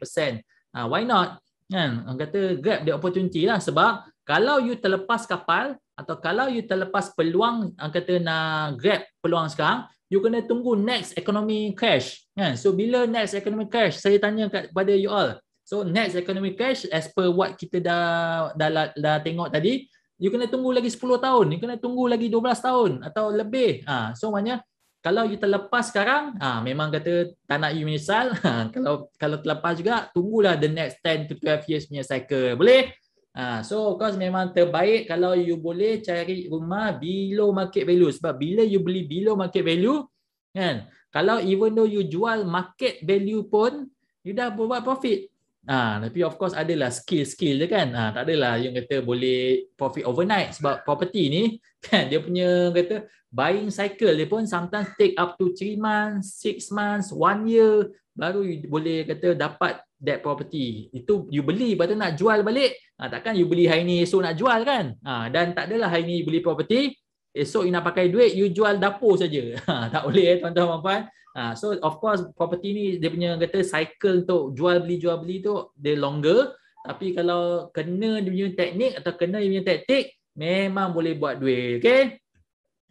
ah why not kan orang kata grab the opportunity lah sebab kalau you terlepas kapal atau kalau you terlepas peluang orang kata nak grab peluang sekarang you kena tunggu next economy crash kan so bila next economy crash saya tanya kepada you all So next economy crash as per what kita dah dah, dah, dah tengok tadi, you kena tunggu lagi 10 tahun, you kena tunggu lagi 12 tahun atau lebih. Ha, so maknanya kalau you terlepas sekarang, ha, memang kata tak nak you menyesal. [LAUGHS] Ha, kalau kalau terlepas juga, tunggulah the next 10 to 12 years punya cycle. Boleh? Ha, so of course memang terbaik kalau you boleh cari rumah below market value. Sebab bila you beli below market value, kan? Kalau even though you jual market value pun, you dah buat profit. Ha, tapi of course adalah skill-skill je kan. Ha, tak adalah yang kata boleh profit overnight sebab property ni [LAUGHS] kan dia punya kata buying cycle dia pun sometimes take up to 3 months, 6 months, 1 year baru you boleh kata dapat that property. Itu you beli baru nak jual balik. Ha, takkan you beli hari ni esok nak jual kan. Ha, dan tak adalah hari ni beli property. Esok you nak pakai duit, you jual dapur saja. [LAUGHS] Ha, tak boleh eh tuan-tuan dan puan-puan uh, so of course property ni dia punya kata cycle untuk jual beli jual beli tu dia longer tapi kalau kena dia punya teknik atau kena dia punya taktik memang boleh buat duit okay?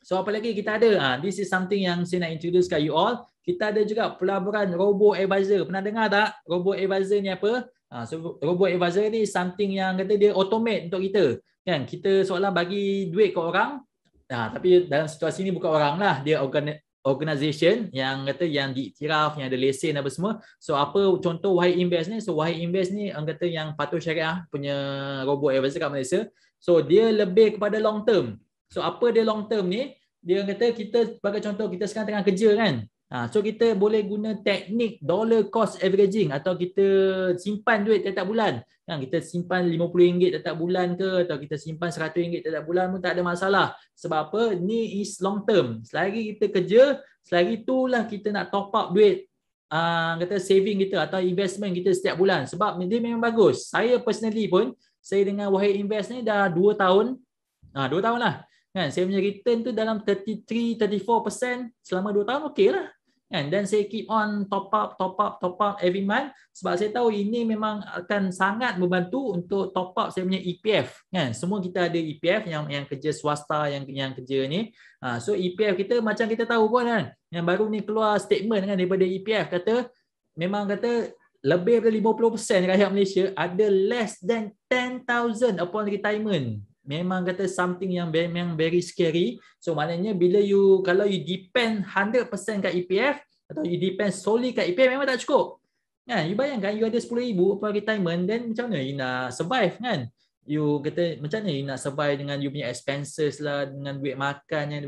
so apa lagi kita ada ah uh, this is something yang saya nak introduce kat you all kita ada juga pelaburan robo advisor pernah dengar tak robo advisor ni apa ah uh, so robo advisor ni something yang kata dia automate untuk kita kan kita seolah bagi duit ke orang Nah, tapi dalam situasi ni bukan orang lah dia organ organisation yang kata yang diiktiraf yang ada lesen apa semua so apa contoh why invest ni so why invest ni yang kata yang patuh syariah punya robot advisor kat Malaysia so dia lebih kepada long term so apa dia long term ni dia kata kita sebagai contoh kita sekarang tengah kerja kan Ha, so kita boleh guna teknik dollar cost averaging atau kita simpan duit tiap-tiap bulan. Kan, kita simpan RM50 tiap-tiap bulan ke atau kita simpan RM100 tiap-tiap bulan pun tak ada masalah. Sebab apa? Ni is long term. Selagi kita kerja, selagi itulah kita nak top up duit ha, kata saving kita atau investment kita setiap bulan. Sebab dia memang bagus. Saya personally pun, saya dengan Wahid Invest ni dah 2 tahun. 2 ha, tahun lah. Kan? Saya punya return tu dalam 33-34% selama 2 tahun okey lah kan dan saya keep on top up top up top up every month sebab saya tahu ini memang akan sangat membantu untuk top up saya punya EPF kan semua kita ada EPF yang yang kerja swasta yang yang kerja ni ha, so EPF kita macam kita tahu pun kan yang baru ni keluar statement kan daripada EPF kata memang kata lebih daripada 50% rakyat Malaysia ada less than 10,000 upon retirement memang kata something yang memang very scary. So maknanya bila you kalau you depend 100% kat EPF atau you depend solely kat EPF memang tak cukup. Kan? You bayangkan you ada 10,000 upon retirement then macam mana you nak survive kan? You kata macam mana you nak survive dengan you punya expenses lah dengan duit makan yang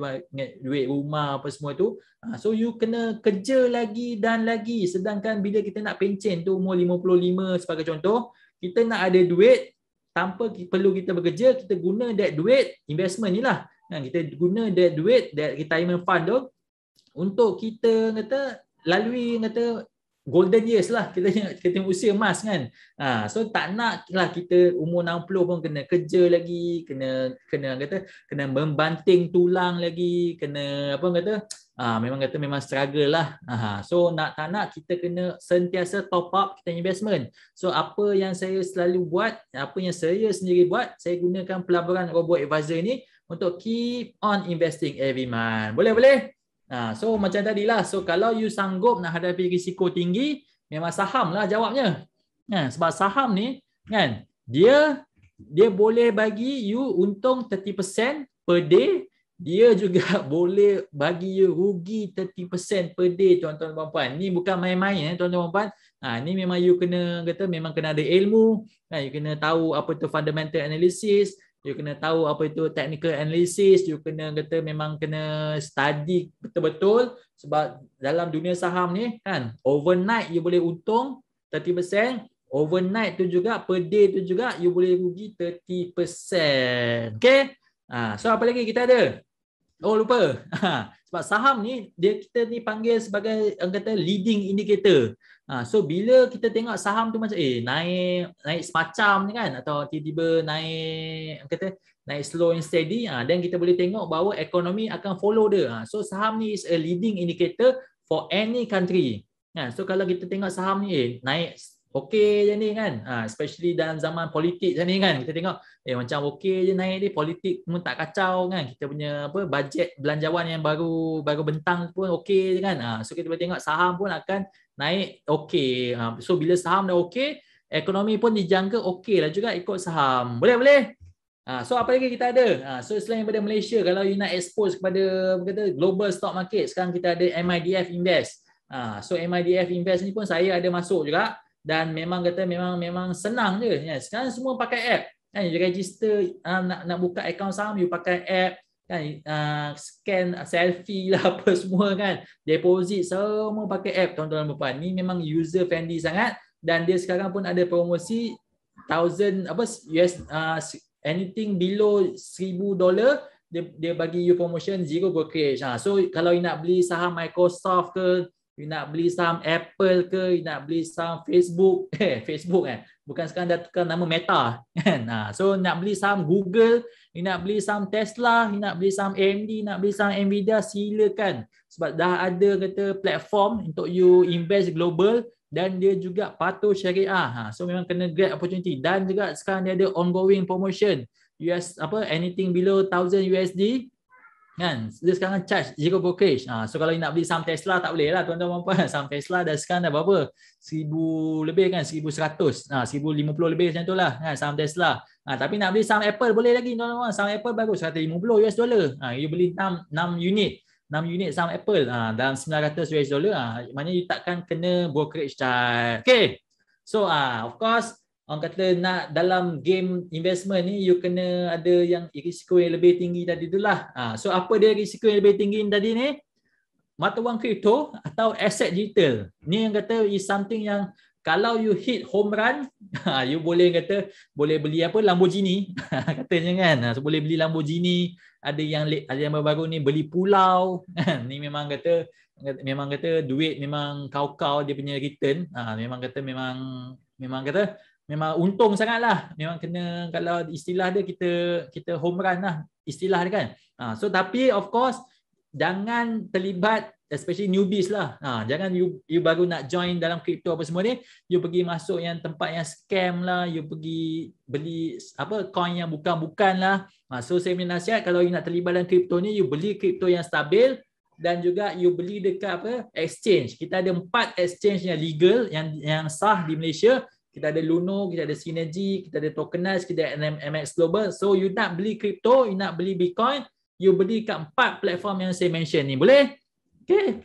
duit rumah apa semua tu. Ha, so you kena kerja lagi dan lagi sedangkan bila kita nak pencen tu umur 55 sebagai contoh kita nak ada duit tanpa perlu kita bekerja kita guna that duit investment ni lah kan kita guna that duit that retirement fund tu untuk kita kata lalui kata golden years lah kita kita usia emas kan ha, so tak nak lah kita umur 60 pun kena kerja lagi kena kena kata kena membanting tulang lagi kena apa kata Uh, memang kata memang struggle lah. Uh, so nak tak nak kita kena sentiasa top up kita investment. So apa yang saya selalu buat, apa yang saya sendiri buat, saya gunakan pelaburan robot advisor ni untuk keep on investing every month. Boleh boleh? Uh, so macam tadilah. So kalau you sanggup nak hadapi risiko tinggi, memang saham lah jawabnya. Uh, sebab saham ni kan dia dia boleh bagi you untung 30% per day dia juga [LAUGHS] boleh bagi you rugi 30% per day tuan-tuan dan puan-puan. Ni bukan main-main eh tuan-tuan dan puan-puan. Ha, ni memang you kena kata memang kena ada ilmu. Ha, you kena tahu apa tu fundamental analysis. You kena tahu apa itu technical analysis. You kena kata memang kena study betul-betul. Sebab dalam dunia saham ni kan overnight you boleh untung 30%. Overnight tu juga, per day tu juga, you boleh rugi 30%. Okay? Ha, so apa lagi kita ada? Oh lupa. Ha. Sebab saham ni dia kita ni panggil sebagai orang kata leading indicator. Ha. so bila kita tengok saham tu macam eh naik naik semacam ni kan atau tiba-tiba naik orang kata naik slow and steady ah ha. then kita boleh tengok bahawa ekonomi akan follow dia. Ha. so saham ni is a leading indicator for any country. Ha. so kalau kita tengok saham ni eh naik okey je ni kan. Ha. especially dalam zaman politik je ni kan kita tengok eh macam okey je naik ni politik pun tak kacau kan kita punya apa bajet belanjawan yang baru baru bentang pun okey je kan ha, so kita boleh tengok saham pun akan naik okey ha, so bila saham dah okey ekonomi pun dijangka okey lah juga ikut saham boleh boleh ha, so apa lagi kita ada ha, so selain daripada Malaysia kalau you nak expose kepada kata global stock market sekarang kita ada MIDF invest ha, so MIDF invest ni pun saya ada masuk juga dan memang kata memang memang senang je. Yeah. Sekarang semua pakai app kan you register uh, nak nak buka akaun saham you pakai app kan uh, scan uh, selfie lah [LAUGHS] apa semua kan deposit semua pakai app tuan-tuan puan ni memang user friendly sangat dan dia sekarang pun ada promosi 1000 apa Yes uh, anything below 1000 dollar dia dia bagi you promotion zero brokerage ha. so kalau you nak beli saham Microsoft ke you nak beli saham Apple ke you nak beli saham Facebook [LAUGHS] eh Facebook eh bukan sekarang dah tukar nama Meta kan. Ha, so nak beli saham Google, ni nak beli saham Tesla, ni nak beli saham AMD, nak beli saham Nvidia silakan. Sebab dah ada kata platform untuk you invest global dan dia juga patuh syariah. Ha, so memang kena great opportunity dan juga sekarang dia ada ongoing promotion. US apa anything below 1000 USD kan dia sekarang charge zero brokerage ha, so kalau nak beli saham Tesla tak boleh lah tuan-tuan puan saham [LAUGHS] Tesla dah sekarang dah berapa 1000 lebih kan 1100 ha, 1050 lebih macam tu lah kan saham Tesla ha, tapi nak beli saham Apple boleh lagi tuan-tuan saham Apple bagus 150 US dollar ha, you beli 6, 6 unit 6 unit saham Apple ha, dalam 900 US dollar ha, maknanya you takkan kena brokerage charge okay So ah uh, of course orang kata nak dalam game investment ni you kena ada yang risiko yang lebih tinggi tadi tu lah. Ha, so apa dia risiko yang lebih tinggi tadi ni? Mata wang kripto atau aset digital. Ni yang kata is something yang kalau you hit home run, [LAUGHS] ha, you boleh kata boleh beli apa Lamborghini. [LAUGHS] Katanya kan. Ha, so boleh beli Lamborghini, ada yang ada yang baru-baru ni beli pulau. [LAUGHS] ni memang kata memang kata duit memang kau-kau dia punya return. Ha, memang kata memang memang kata memang untung sangatlah memang kena kalau istilah dia kita kita home run lah istilah dia kan ha, so tapi of course jangan terlibat especially newbies lah ha, jangan you you baru nak join dalam crypto apa semua ni you pergi masuk yang tempat yang scam lah you pergi beli apa coin yang bukan-bukan lah ha, so saya punya nasihat kalau you nak terlibat dalam crypto ni you beli crypto yang stabil dan juga you beli dekat apa exchange kita ada empat exchange yang legal yang yang sah di Malaysia kita ada Luno, kita ada Synergy, kita ada Tokenize, kita ada MX Global. So you nak beli crypto, you nak beli Bitcoin, you beli kat empat platform yang saya mention ni. Boleh? Okay.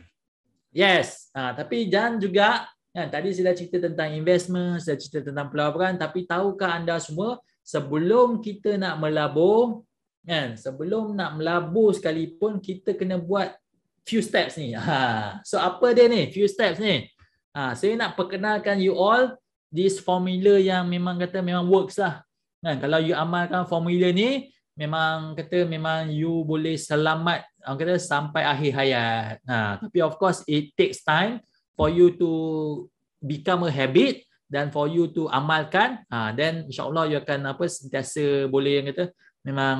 Yes. Ha, tapi jangan juga, kan, tadi saya dah cerita tentang investment, saya cerita tentang pelaburan, tapi tahukah anda semua, sebelum kita nak melabur, kan, sebelum nak melabur sekalipun, kita kena buat few steps ni. [LAUGHS] Ha. So apa dia ni, few steps ni? Ha, saya nak perkenalkan you all this formula yang memang kata memang works lah. Kan? Kalau you amalkan formula ni, memang kata memang you boleh selamat orang kata sampai akhir hayat. Ha, tapi of course it takes time for you to become a habit dan for you to amalkan ha, then insyaallah you akan apa sentiasa boleh yang kata memang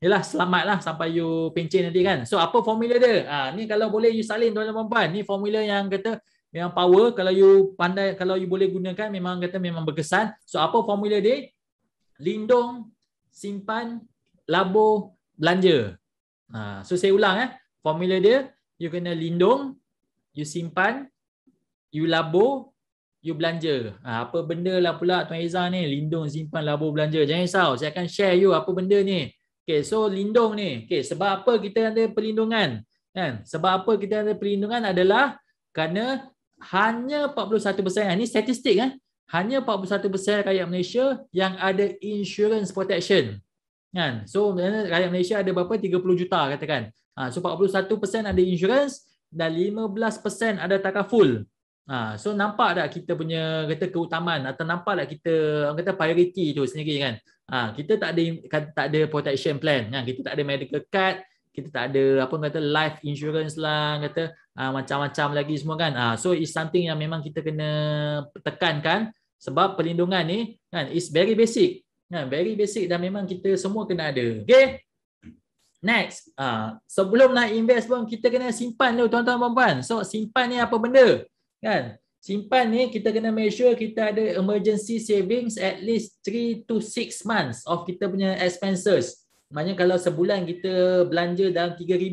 yalah selamatlah sampai you pencen nanti kan so apa formula dia ha, ni kalau boleh you salin tuan-tuan puan ni formula yang kata memang power kalau you pandai kalau you boleh gunakan memang kata memang berkesan so apa formula dia lindung simpan labur belanja ha so saya ulang eh formula dia you kena lindung you simpan you labur you belanja ha, apa benda lah pula tuan izan ni lindung simpan labur belanja jangan risau saya akan share you apa benda ni okey so lindung ni okey sebab apa kita ada perlindungan kan sebab apa kita ada perlindungan adalah kerana hanya 41% ini statistik kan hanya 41% rakyat Malaysia yang ada insurance protection kan so rakyat Malaysia ada berapa 30 juta katakan ha so 41% ada insurance dan 15% ada takaful ha so nampak tak kita punya kata keutamaan atau nampak tak kita orang kata priority tu sendiri kan ha kita tak ada tak ada protection plan kan kita tak ada medical card kita tak ada apa kata life insurance lah kata uh, macam-macam lagi semua kan. Uh, so it's something yang memang kita kena tekankan sebab perlindungan ni kan is very basic. Kan very basic dan memang kita semua kena ada. Okay Next, uh, sebelum nak invest pun kita kena simpan dulu tuan-tuan puan-puan. So simpan ni apa benda? Kan? Simpan ni kita kena make sure kita ada emergency savings at least 3 to 6 months of kita punya expenses. Maknanya kalau sebulan kita belanja dalam 3000,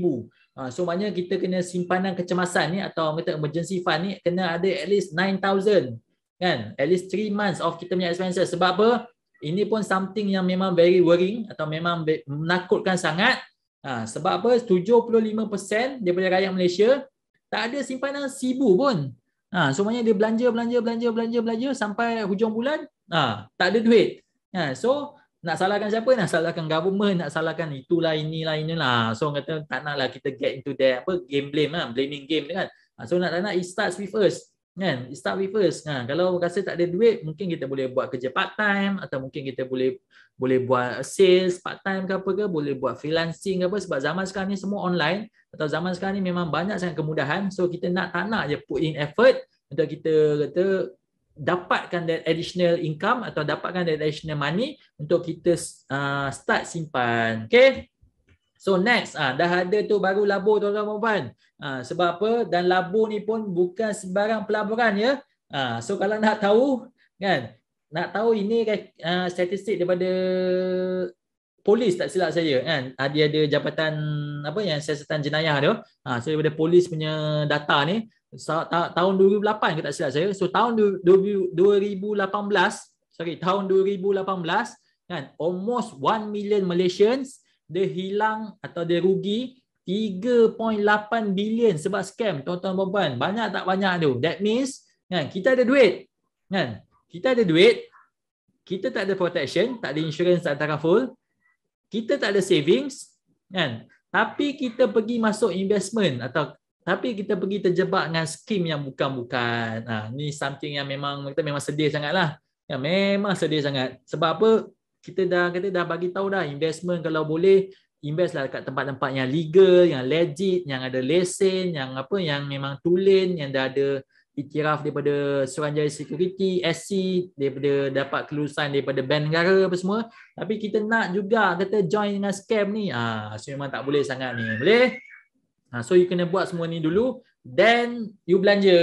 Ha, so maknanya kita kena simpanan kecemasan ni atau kita emergency fund ni kena ada at least 9,000 kan? At least 3 months of kita punya expenses. Sebab apa? Ini pun something yang memang very worrying atau memang menakutkan sangat. Ha, sebab apa? 75% daripada rakyat Malaysia tak ada simpanan sibu pun. Ha, so maknanya dia belanja, belanja, belanja, belanja, belanja sampai hujung bulan ha, tak ada duit. Ha, so nak salahkan siapa nak salahkan government nak salahkan itulah inilah inilah so orang kata tak naklah kita get into that apa game blame lah blaming game kan ah, so nak tak nak it starts with us kan it start with us ha, kalau rasa tak ada duit mungkin kita boleh buat kerja part time atau mungkin kita boleh boleh buat sales part time ke apa ke boleh buat freelancing ke apa sebab zaman sekarang ni semua online atau zaman sekarang ni memang banyak sangat kemudahan so kita nak tak nak je put in effort untuk kita kata dapatkan that additional income atau dapatkan that additional money untuk kita uh, start simpan. Okay. So next, uh, dah ada tu baru labur tuan-tuan perempuan. Uh, sebab apa? Dan labur ni pun bukan sebarang pelaburan ya. Uh, so kalau nak tahu, kan? Nak tahu ini uh, statistik daripada polis tak silap saya kan dia ada jabatan apa yang siasatan jenayah tu ha, so daripada polis punya data ni tahun 2008 ke tak silap saya. So tahun 2018, sorry, tahun 2018 kan almost 1 million Malaysians dia hilang atau dia rugi 3.8 billion sebab scam tuan-tuan puan-puan. Banyak tak banyak tu. That means kan kita ada duit. Kan? Kita ada duit. Kita tak ada protection, tak ada insurance tak ada full. Kita tak ada savings kan. Tapi kita pergi masuk investment atau tapi kita pergi terjebak dengan skim yang bukan-bukan. Ha, ni something yang memang kita memang sedih sangatlah. Ya, memang sedih sangat. Sebab apa? Kita dah kita dah bagi tahu dah investment kalau boleh invest lah dekat tempat-tempat yang legal, yang legit, yang ada lesen, yang apa yang memang tulen, yang dah ada iktiraf daripada Suruhanjaya Security, SC, daripada dapat kelulusan daripada bank negara apa semua. Tapi kita nak juga kata join dengan scam ni. Ah, ha, so memang tak boleh sangat ni. Boleh? Ha, so you kena buat semua ni dulu then you belanja.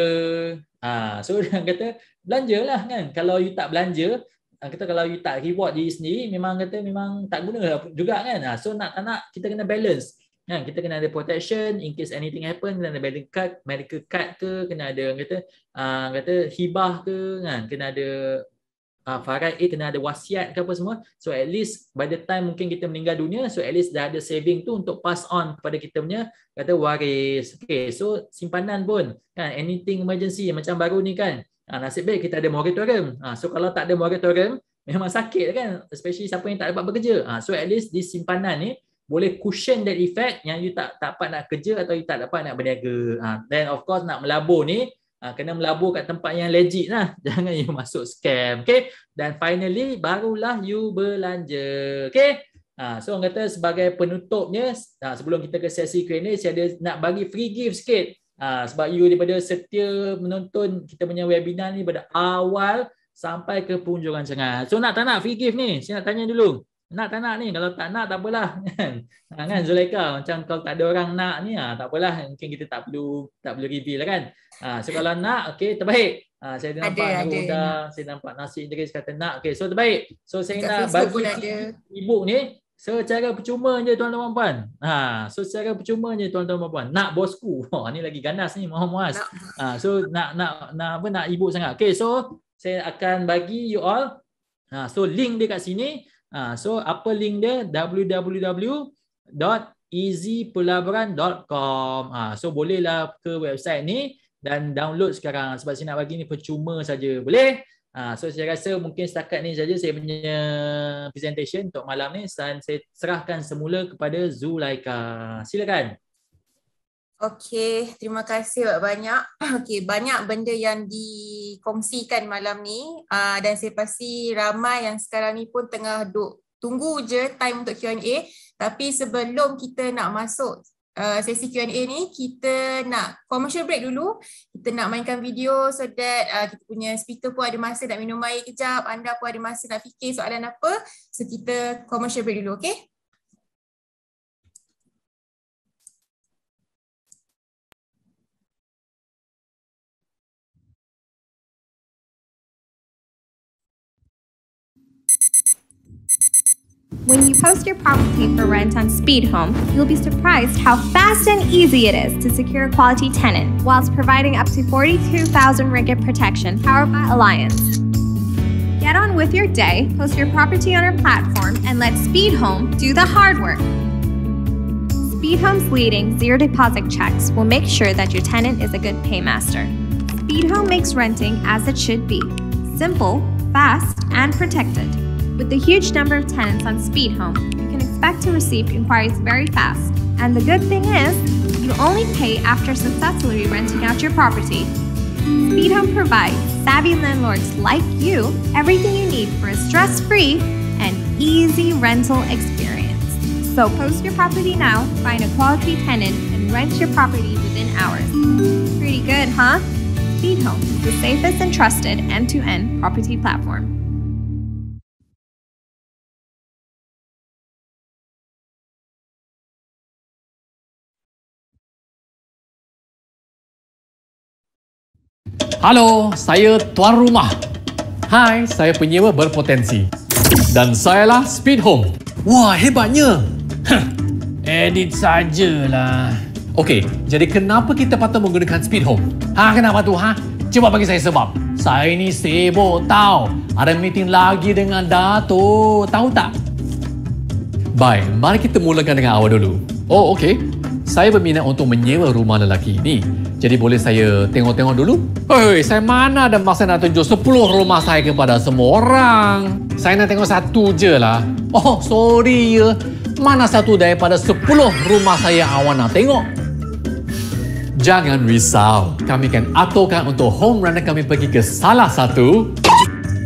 Ha, so [LAUGHS] dia kata belanja lah kan. Kalau you tak belanja, ah, kata kalau you tak reward diri sendiri memang kata memang tak guna lah juga kan. Ha, so nak tak nak kita kena balance. Kan? Kita kena ada protection in case anything happen kena ada medical card, medical card ke kena ada kata uh, kata hibah ke kan kena ada uh, ah, farai kita eh, kena ada wasiat ke apa semua so at least by the time mungkin kita meninggal dunia so at least dah ada saving tu untuk pass on kepada kita punya kata waris okay so simpanan pun kan anything emergency macam baru ni kan uh, nasib baik kita ada moratorium uh, so kalau tak ada moratorium [LAUGHS] memang sakit kan especially siapa yang tak dapat bekerja uh, so at least di simpanan ni boleh cushion that effect yang you tak, tak dapat nak kerja atau you tak dapat nak berniaga uh, then of course nak melabur ni Ah, kena melabur kat tempat yang legit lah. [LAUGHS] Jangan you masuk scam. Okay? Dan finally, barulah you belanja. Okay? Ha, so orang kata sebagai penutupnya, ha, sebelum kita ke sesi Q&A, saya ada nak bagi free gift sikit. Ha, sebab you daripada setia menonton kita punya webinar ni pada awal sampai ke punjungan sangat. So nak tak nak free gift ni? Saya nak tanya dulu. Nak tak nak ni? Kalau tak nak, tak apalah. [LAUGHS] kan, Zulaika, macam kalau tak ada orang nak ni, ha, tak apalah. Mungkin kita tak perlu tak perlu reveal lah kan. Ha, so kalau nak, okay, terbaik. Ha, saya ada, nampak ada, ada, ada. saya nampak nasi integris kata nak. Okay, so terbaik. So saya Dekat nak bagi ibu ni secara percuma je tuan-tuan dan puan. Ha, so secara percuma je tuan-tuan dan puan. Nak bosku. Oh, [LAUGHS] ni lagi ganas ni, mohon muas. Ha, so nak nak nak apa nak ibu sangat. Okay, so saya akan bagi you all. Ha, so link dia kat sini. Ha, so apa link dia? www.easypelabaran.com. ah ha, so bolehlah ke website ni dan download sekarang sebab saya nak bagi ni percuma saja boleh ha, so saya rasa mungkin setakat ni saja saya punya presentation untuk malam ni dan saya serahkan semula kepada Zulaika silakan Okey, terima kasih banyak-banyak. [CLEARS THROAT] Okey, banyak benda yang dikongsikan malam ni uh, dan saya pasti ramai yang sekarang ni pun tengah duk tunggu je time untuk Q&A. Tapi sebelum kita nak masuk Eh, sesi Q&A ni kita nak commercial break dulu kita nak mainkan video so that uh, kita punya speaker pun ada masa nak minum air kejap anda pun ada masa nak fikir soalan apa so kita commercial break dulu okey When you post your property for rent on SpeedHome, you'll be surprised how fast and easy it is to secure a quality tenant, whilst providing up to 42,000 ringgit protection powered by Alliance. Get on with your day, post your property on our platform, and let SpeedHome do the hard work. SpeedHome's leading zero deposit checks will make sure that your tenant is a good paymaster. SpeedHome makes renting as it should be simple, fast, and protected. With the huge number of tenants on Speed Home, you can expect to receive inquiries very fast. And the good thing is, you only pay after successfully renting out your property. Speed Home provides savvy landlords like you everything you need for a stress free and easy rental experience. So post your property now, find a quality tenant, and rent your property within hours. Pretty good, huh? Speed Home, the safest and trusted end to end property platform. Halo, saya tuan rumah. Hai, saya penyewa berpotensi. Dan saya lah Speed Home. Wah, hebatnya. Edit sajalah. Okey, jadi kenapa kita patut menggunakan Speed Home? Ha, kenapa tu? Ha? Cuba bagi saya sebab. Saya ni sibuk tau. Ada meeting lagi dengan Dato. Tahu tak? Baik, mari kita mulakan dengan awak dulu. Oh, okey saya berminat untuk menyewa rumah lelaki ini. Jadi boleh saya tengok-tengok dulu? Hei, saya mana ada masa nak tunjuk 10 rumah saya kepada semua orang? Saya nak tengok satu je lah. Oh, sorry ya. Mana satu daripada 10 rumah saya awak nak tengok? Jangan risau. Kami akan aturkan untuk home runner kami pergi ke salah satu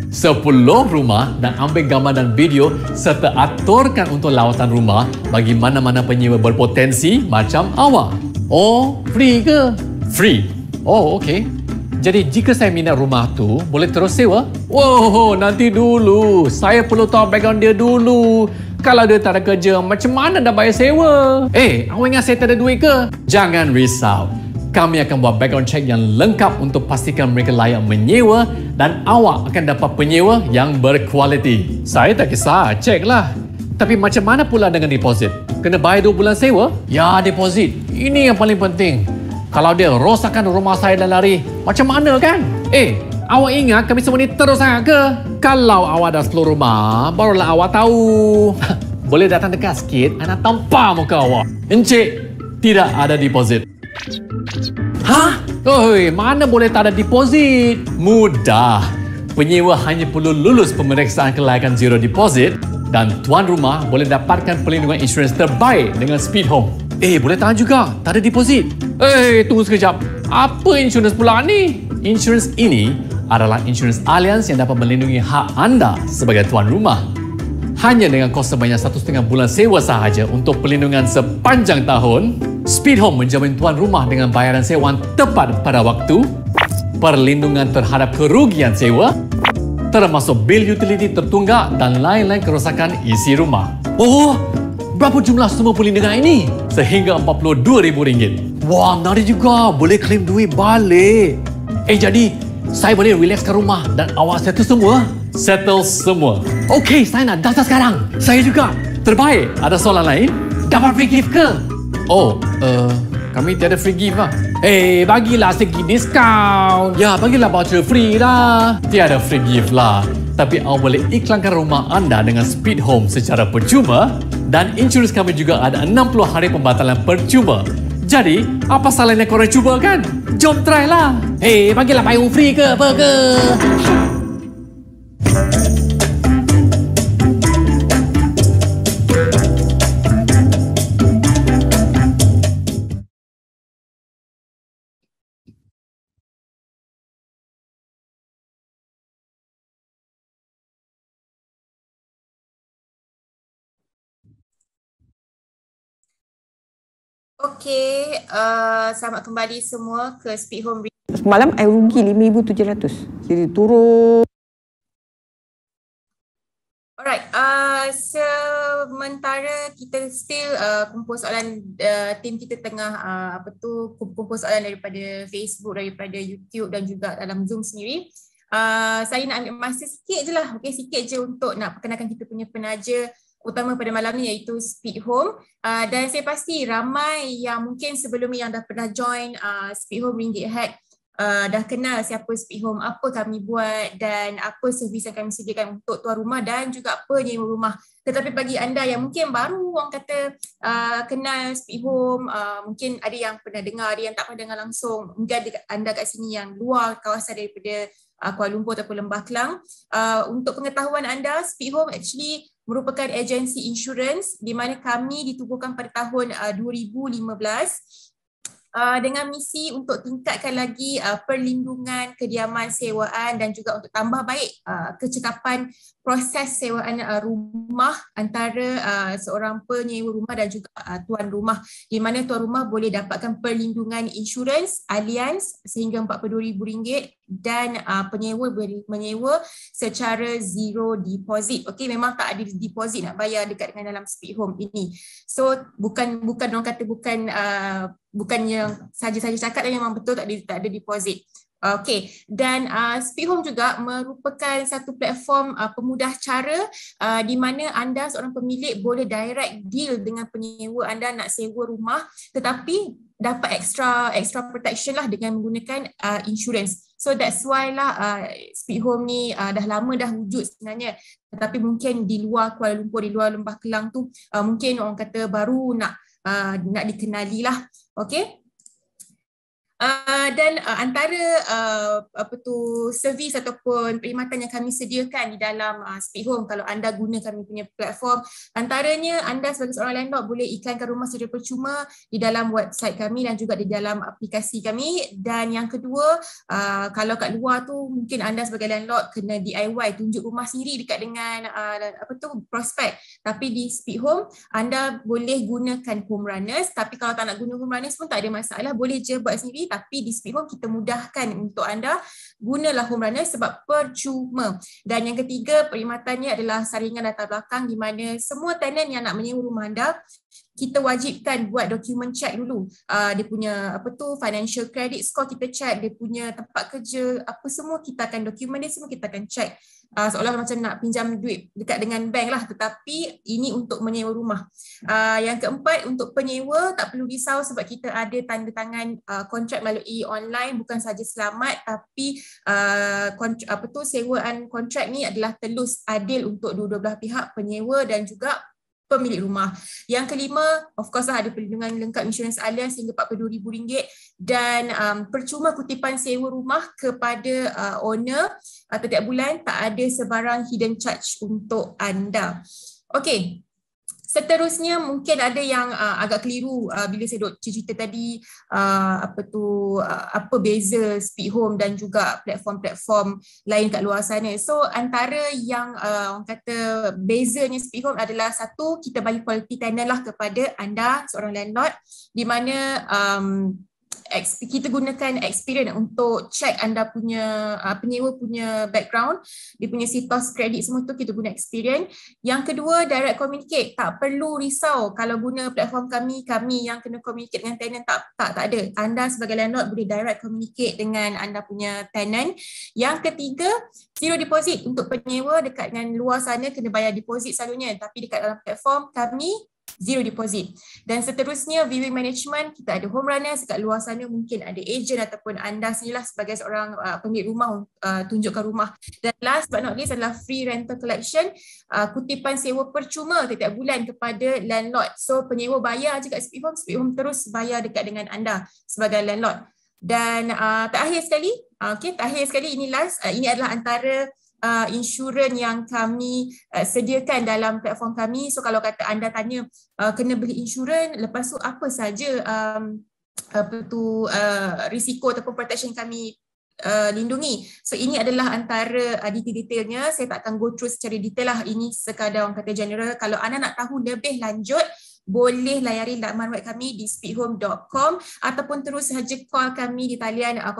sepuluh rumah dan ambil gambar dan video serta aturkan untuk lawatan rumah bagi mana-mana penyewa berpotensi macam awak. Oh, free ke? Free. Oh, okey. Jadi jika saya minat rumah tu, boleh terus sewa? Wow, nanti dulu. Saya perlu tahu background dia dulu. Kalau dia tak ada kerja, macam mana nak bayar sewa? Eh, awak ingat saya tak ada duit ke? Jangan risau kami akan buat background check yang lengkap untuk pastikan mereka layak menyewa dan awak akan dapat penyewa yang berkualiti. Saya tak kisah, ceklah. Tapi macam mana pula dengan deposit? Kena bayar 2 bulan sewa? Ya, deposit. Ini yang paling penting. Kalau dia rosakkan rumah saya dan lari, macam mana kan? Eh, awak ingat kami semua ni terus sangat ke? Kalau awak dah seluruh rumah, barulah awak tahu. [LAUGHS] Boleh datang dekat sikit, anak tampar muka awak. Encik, tidak ada deposit. Hah? Oi, mana boleh tak ada deposit? Mudah. Penyewa hanya perlu lulus pemeriksaan kelayakan zero deposit dan tuan rumah boleh dapatkan perlindungan insurans terbaik dengan Speed Home. Eh, boleh tahan juga. Tak ada deposit. Eh, tunggu sekejap. Apa insurans pula ni? Insurans ini adalah insurans alians yang dapat melindungi hak anda sebagai tuan rumah. Hanya dengan kos sebanyak satu setengah bulan sewa sahaja untuk perlindungan sepanjang tahun, Speed Home menjamin tuan rumah dengan bayaran sewa tepat pada waktu, perlindungan terhadap kerugian sewa, termasuk bil utiliti tertunggak dan lain-lain kerosakan isi rumah. Oh, berapa jumlah semua perlindungan ini? Sehingga RM42,000. Wah, nari juga. Boleh klaim duit balik. Eh, jadi saya boleh relaxkan rumah dan awak settle semua? Settle semua. Okey, saya nak daftar sekarang. Saya juga. Terbaik. Ada soalan lain? Dapat free gift ke? Oh, uh, kami tiada free gift lah. Eh, hey, bagilah segi diskaun. Ya, bagilah voucher free lah. Tiada free gift lah. Tapi awak boleh iklankan rumah anda dengan Speed Home secara percuma dan insurans kami juga ada 60 hari pembatalan percuma. Jadi, apa salahnya korang cuba kan? Jom try lah. Eh, hey, bagilah payung free ke apa ke? Apa ke? Okey, uh, selamat kembali semua ke Speed Home Radio. Semalam saya rugi RM5,700. Jadi turun. Alright, uh, sementara kita still uh, kumpul soalan, uh, tim kita tengah uh, apa tu kumpul soalan daripada Facebook, daripada YouTube dan juga dalam Zoom sendiri. Uh, saya nak ambil masa sikit je lah, okay, sikit je untuk nak perkenalkan kita punya penaja utama pada malam ni iaitu Speed Home uh, dan saya pasti ramai yang mungkin sebelum ni yang dah pernah join uh, Speed Home Ringgit Hack uh, ah, dah kenal siapa Speed Home, apa kami buat dan apa servis yang kami sediakan untuk tuan rumah dan juga penyewa rumah tetapi bagi anda yang mungkin baru orang kata uh, kenal Speed Home, uh, mungkin ada yang pernah dengar, ada yang tak pernah dengar langsung, mungkin ada anda kat sini yang luar kawasan daripada uh, Kuala Lumpur ataupun Lembah Kelang. Uh, untuk pengetahuan anda, Speed Home actually merupakan agensi insurans di mana kami ditubuhkan pada tahun 2015 uh, Uh, dengan misi untuk tingkatkan lagi uh, perlindungan kediaman sewaan dan juga untuk tambah baik uh, kecekapan proses sewaan uh, rumah antara uh, seorang penyewa rumah dan juga uh, tuan rumah di mana tuan rumah boleh dapatkan perlindungan insurans alians sehingga RM42,000 dan uh, penyewa boleh menyewa secara zero deposit. Okey memang tak ada deposit nak bayar dekat dengan dalam speed home ini. So bukan bukan orang kata bukan uh, Bukan yang saja-saja cakap dan memang betul tak ada tak ada deposit. Okey, dan uh, Speed Home juga merupakan satu platform uh, pemudah cara uh, di mana anda seorang pemilik boleh direct deal dengan penyewa anda nak sewa rumah tetapi dapat extra extra protection lah dengan menggunakan uh, insurance. So that's why lah uh, Speed Home ni uh, dah lama dah wujud sebenarnya tetapi mungkin di luar Kuala Lumpur, di luar Lembah Kelang tu uh, mungkin orang kata baru nak Ah, nak dikenali lah. Okay, Ah, dan uh, antara uh, apa tu servis ataupun perkhidmatan yang kami sediakan di dalam uh, Speed Home kalau anda guna kami punya platform antaranya anda sebagai seorang landlord boleh iklankan rumah secara percuma di dalam website kami dan juga di dalam aplikasi kami dan yang kedua uh, kalau kat luar tu mungkin anda sebagai landlord kena DIY tunjuk rumah sendiri dekat dengan uh, apa tu prospek tapi di Speed Home anda boleh gunakan home runners tapi kalau tak nak guna home runners pun tak ada masalah boleh je buat sendiri tapi di speed home kita mudahkan untuk anda gunalah home runner sebab percuma. Dan yang ketiga perkhidmatannya adalah saringan latar belakang di mana semua tenant yang nak menyewa rumah anda kita wajibkan buat dokumen check dulu uh, dia punya apa tu financial credit score kita check dia punya tempat kerja apa semua kita akan dokumen dia semua kita akan check uh, ah, seolah macam nak pinjam duit dekat dengan bank lah tetapi ini untuk menyewa rumah uh, yang keempat untuk penyewa tak perlu risau sebab kita ada tanda tangan uh, kontrak melalui online bukan saja selamat tapi uh, apa tu sewaan kontrak ni adalah telus adil untuk dua-dua belah pihak penyewa dan juga pemilik rumah. Yang kelima, of course lah, ada perlindungan lengkap insurans alias sehingga RM42,000 dan um, percuma kutipan sewa rumah kepada uh, owner uh, setiap bulan tak ada sebarang hidden charge untuk anda. Okey, seterusnya mungkin ada yang uh, agak keliru uh, bila saya dok cerita tadi uh, apa tu uh, apa beza speed home dan juga platform-platform lain kat luar sana. So antara yang uh, orang kata bezanya speed home adalah satu kita bagi quality tenant lah kepada anda seorang landlord di mana um, kita gunakan experience untuk check anda punya uh, penyewa punya background dia punya sitos kredit semua tu kita guna experience yang kedua direct communicate tak perlu risau kalau guna platform kami kami yang kena communicate dengan tenant tak tak tak ada anda sebagai landlord boleh direct communicate dengan anda punya tenant yang ketiga zero deposit untuk penyewa dekat dengan luar sana kena bayar deposit selalunya tapi dekat dalam platform kami zero deposit. Dan seterusnya viewing Management, kita ada home runners kat luar sana mungkin ada agent ataupun anda sendirilah sebagai seorang uh, pemilik rumah uh, tunjukkan rumah. Dan last but not least adalah free rental collection, uh, kutipan sewa percuma setiap bulan kepada landlord. So penyewa bayar je kat Speed Home, Speed Home terus bayar dekat dengan anda sebagai landlord. Dan uh, terakhir sekali, uh, okay, terakhir sekali ini last, uh, ini adalah antara uh, insurans yang kami uh, sediakan dalam platform kami. So kalau kata anda tanya uh, kena beli insurans, lepas tu apa saja um, apa tu uh, risiko ataupun protection kami Uh, lindungi. So ini adalah antara uh, detail-detailnya. Saya tak akan go through secara detail lah. Ini sekadar orang kata general. Kalau anda nak tahu lebih lanjut, boleh layari laman web kami di speedhome.com ataupun terus saja call kami di talian uh,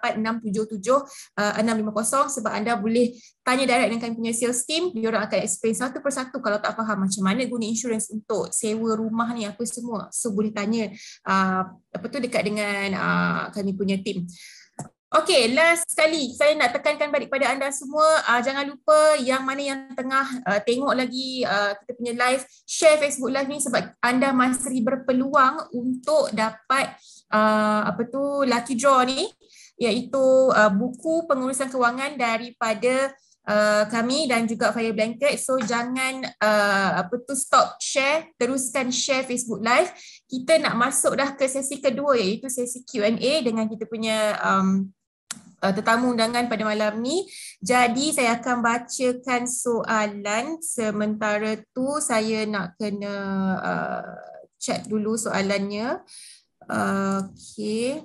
0377650 uh, sebab anda boleh tanya direct dengan kami punya sales team dia orang akan explain satu persatu kalau tak faham macam mana guna insurans untuk sewa rumah ni apa semua so boleh tanya uh, apa tu dekat dengan uh, kami punya team Okay, last sekali saya nak tekankan balik kepada anda semua uh, jangan lupa yang mana yang tengah uh, tengok lagi uh, kita punya live share Facebook live ni sebab anda masih berpeluang untuk dapat uh, apa tu lucky draw ni iaitu uh, buku pengurusan kewangan daripada uh, kami dan juga Fire Blanket. So jangan uh, apa tu stop share, teruskan share Facebook Live. Kita nak masuk dah ke sesi kedua iaitu sesi Q&A dengan kita punya um, Uh, tetamu undangan pada malam ni. Jadi saya akan bacakan soalan. Sementara tu saya nak kena uh, chat dulu soalannya. Uh, okay.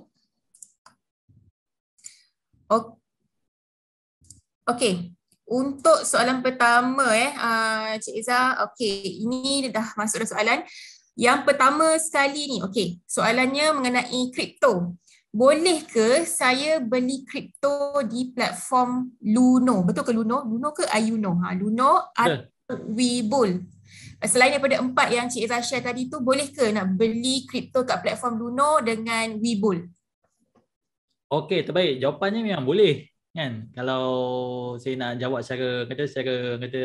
Okey. Untuk soalan pertama eh a uh, Cik Iza, okey, ini dah masuk dah soalan. Yang pertama sekali ni, okey, soalannya mengenai kripto. Boleh ke saya beli kripto di platform Luno? Betul ke Luno? Luno ke Ayuno? Ha, Luno atau Webull? Selain daripada empat yang Cik Iza share tadi tu, boleh ke nak beli kripto kat platform Luno dengan Webull? Okey, terbaik. Jawapannya memang boleh. Kan? Kalau saya nak jawab secara kata secara kata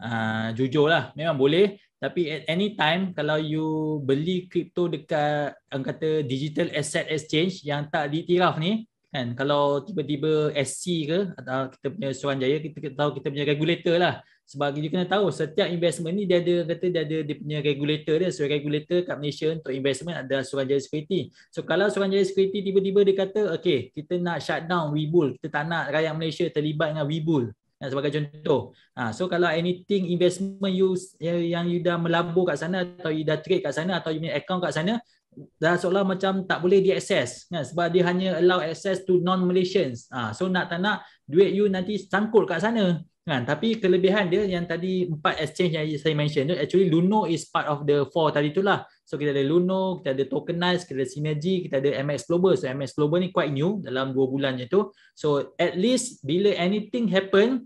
uh, jujur lah. Memang boleh. Tapi at any time, kalau you beli kripto dekat orang kata digital asset exchange yang tak ditiraf ni, kan? kalau tiba-tiba SC ke, atau kita punya Suruhanjaya, kita tahu kita punya regulator lah sebab you kena tahu setiap investment ni dia ada kata dia ada dia punya regulator dia so regulator kat Malaysia untuk investment ada adalah Suruhanjaya Security so kalau Suruhanjaya Security tiba-tiba dia kata okay kita nak shutdown Webull kita tak nak rakyat Malaysia terlibat dengan Webull Nah, sebagai contoh. Ha, so kalau anything investment you yang, yang you dah melabur kat sana atau you dah trade kat sana atau you punya account kat sana dah seolah macam tak boleh diakses nah, sebab dia hanya allow access to non-Malaysians. Ha, so nak tak nak duit you nanti sangkut kat sana. Kan? Tapi kelebihan dia yang tadi empat exchange yang saya mention tu actually Luno is part of the four tadi tu lah. So kita ada Luno, kita ada Tokenize, kita ada Synergy, kita ada MX Global. So MX Global ni quite new dalam dua bulan je tu. So at least bila anything happen,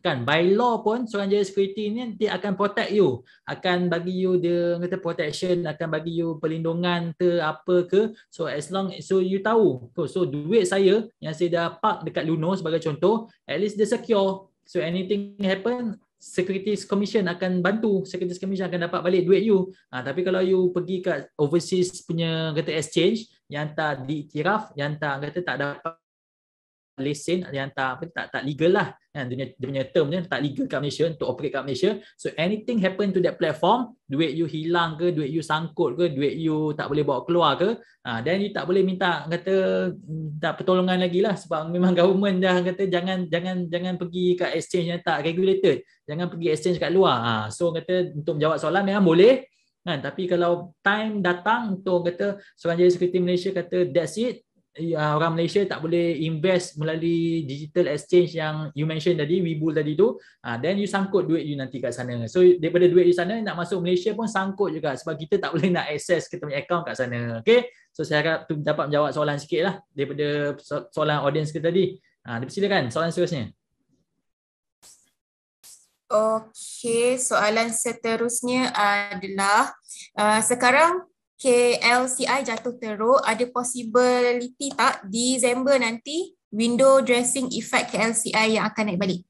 kan by law pun seorang jaya security ni dia akan protect you akan bagi you the kata protection akan bagi you perlindungan ke apa ke so as long so you tahu so, so duit saya yang saya dah park dekat Luno sebagai contoh at least dia secure So anything happen, Securities Commission akan bantu. Securities Commission akan dapat balik duit you. Ha, tapi kalau you pergi kat overseas punya kata exchange yang tak diiktiraf, yang tak kata tak dapat lesen dia hantar apa tak tak legal lah kan dunia dia punya term dia tak legal kat Malaysia untuk operate kat Malaysia so anything happen to that platform duit you hilang ke duit you sangkut ke duit you tak boleh bawa keluar ke ha, then you tak boleh minta kata tak pertolongan lagi lah sebab memang [LAUGHS] government dah kata jangan jangan jangan pergi kat exchange yang tak regulated jangan pergi exchange kat luar ha, so kata untuk menjawab soalan memang boleh kan tapi kalau time datang untuk kata seorang jadi sekuriti Malaysia kata that's it uh, orang Malaysia tak boleh invest melalui digital exchange yang you mention tadi Webull tadi tu uh, then you sangkut duit you nanti kat sana so daripada duit di sana nak masuk Malaysia pun sangkut juga sebab kita tak [LAUGHS] boleh nak access kita punya account kat sana okey so saya harap tu dapat menjawab soalan sikit lah daripada so- soalan audience kita tadi ha, uh, dipersilakan soalan seterusnya Okey, soalan seterusnya adalah uh, sekarang KLCI jatuh teruk, ada possibility tak Disember nanti window dressing effect KLCI yang akan naik balik?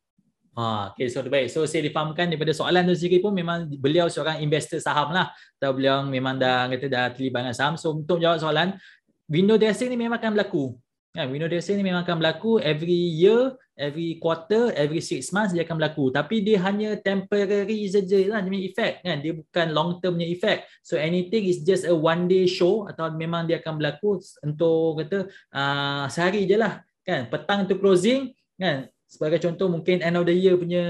Ha, okay, so baik. So saya difahamkan daripada soalan tu sendiri pun memang beliau seorang investor saham lah. Atau beliau memang dah kata dah terlibat dengan saham. So untuk jawab soalan, window dressing ni memang akan berlaku. Ya, window dressing ni memang akan berlaku every year every quarter, every six months dia akan berlaku. Tapi dia hanya temporary saja lah, dia punya effect kan. Dia bukan long term punya effect. So anything is just a one day show atau memang dia akan berlaku untuk kata uh, sehari je lah. Kan? Petang tu closing kan. Sebagai contoh mungkin end of the year punya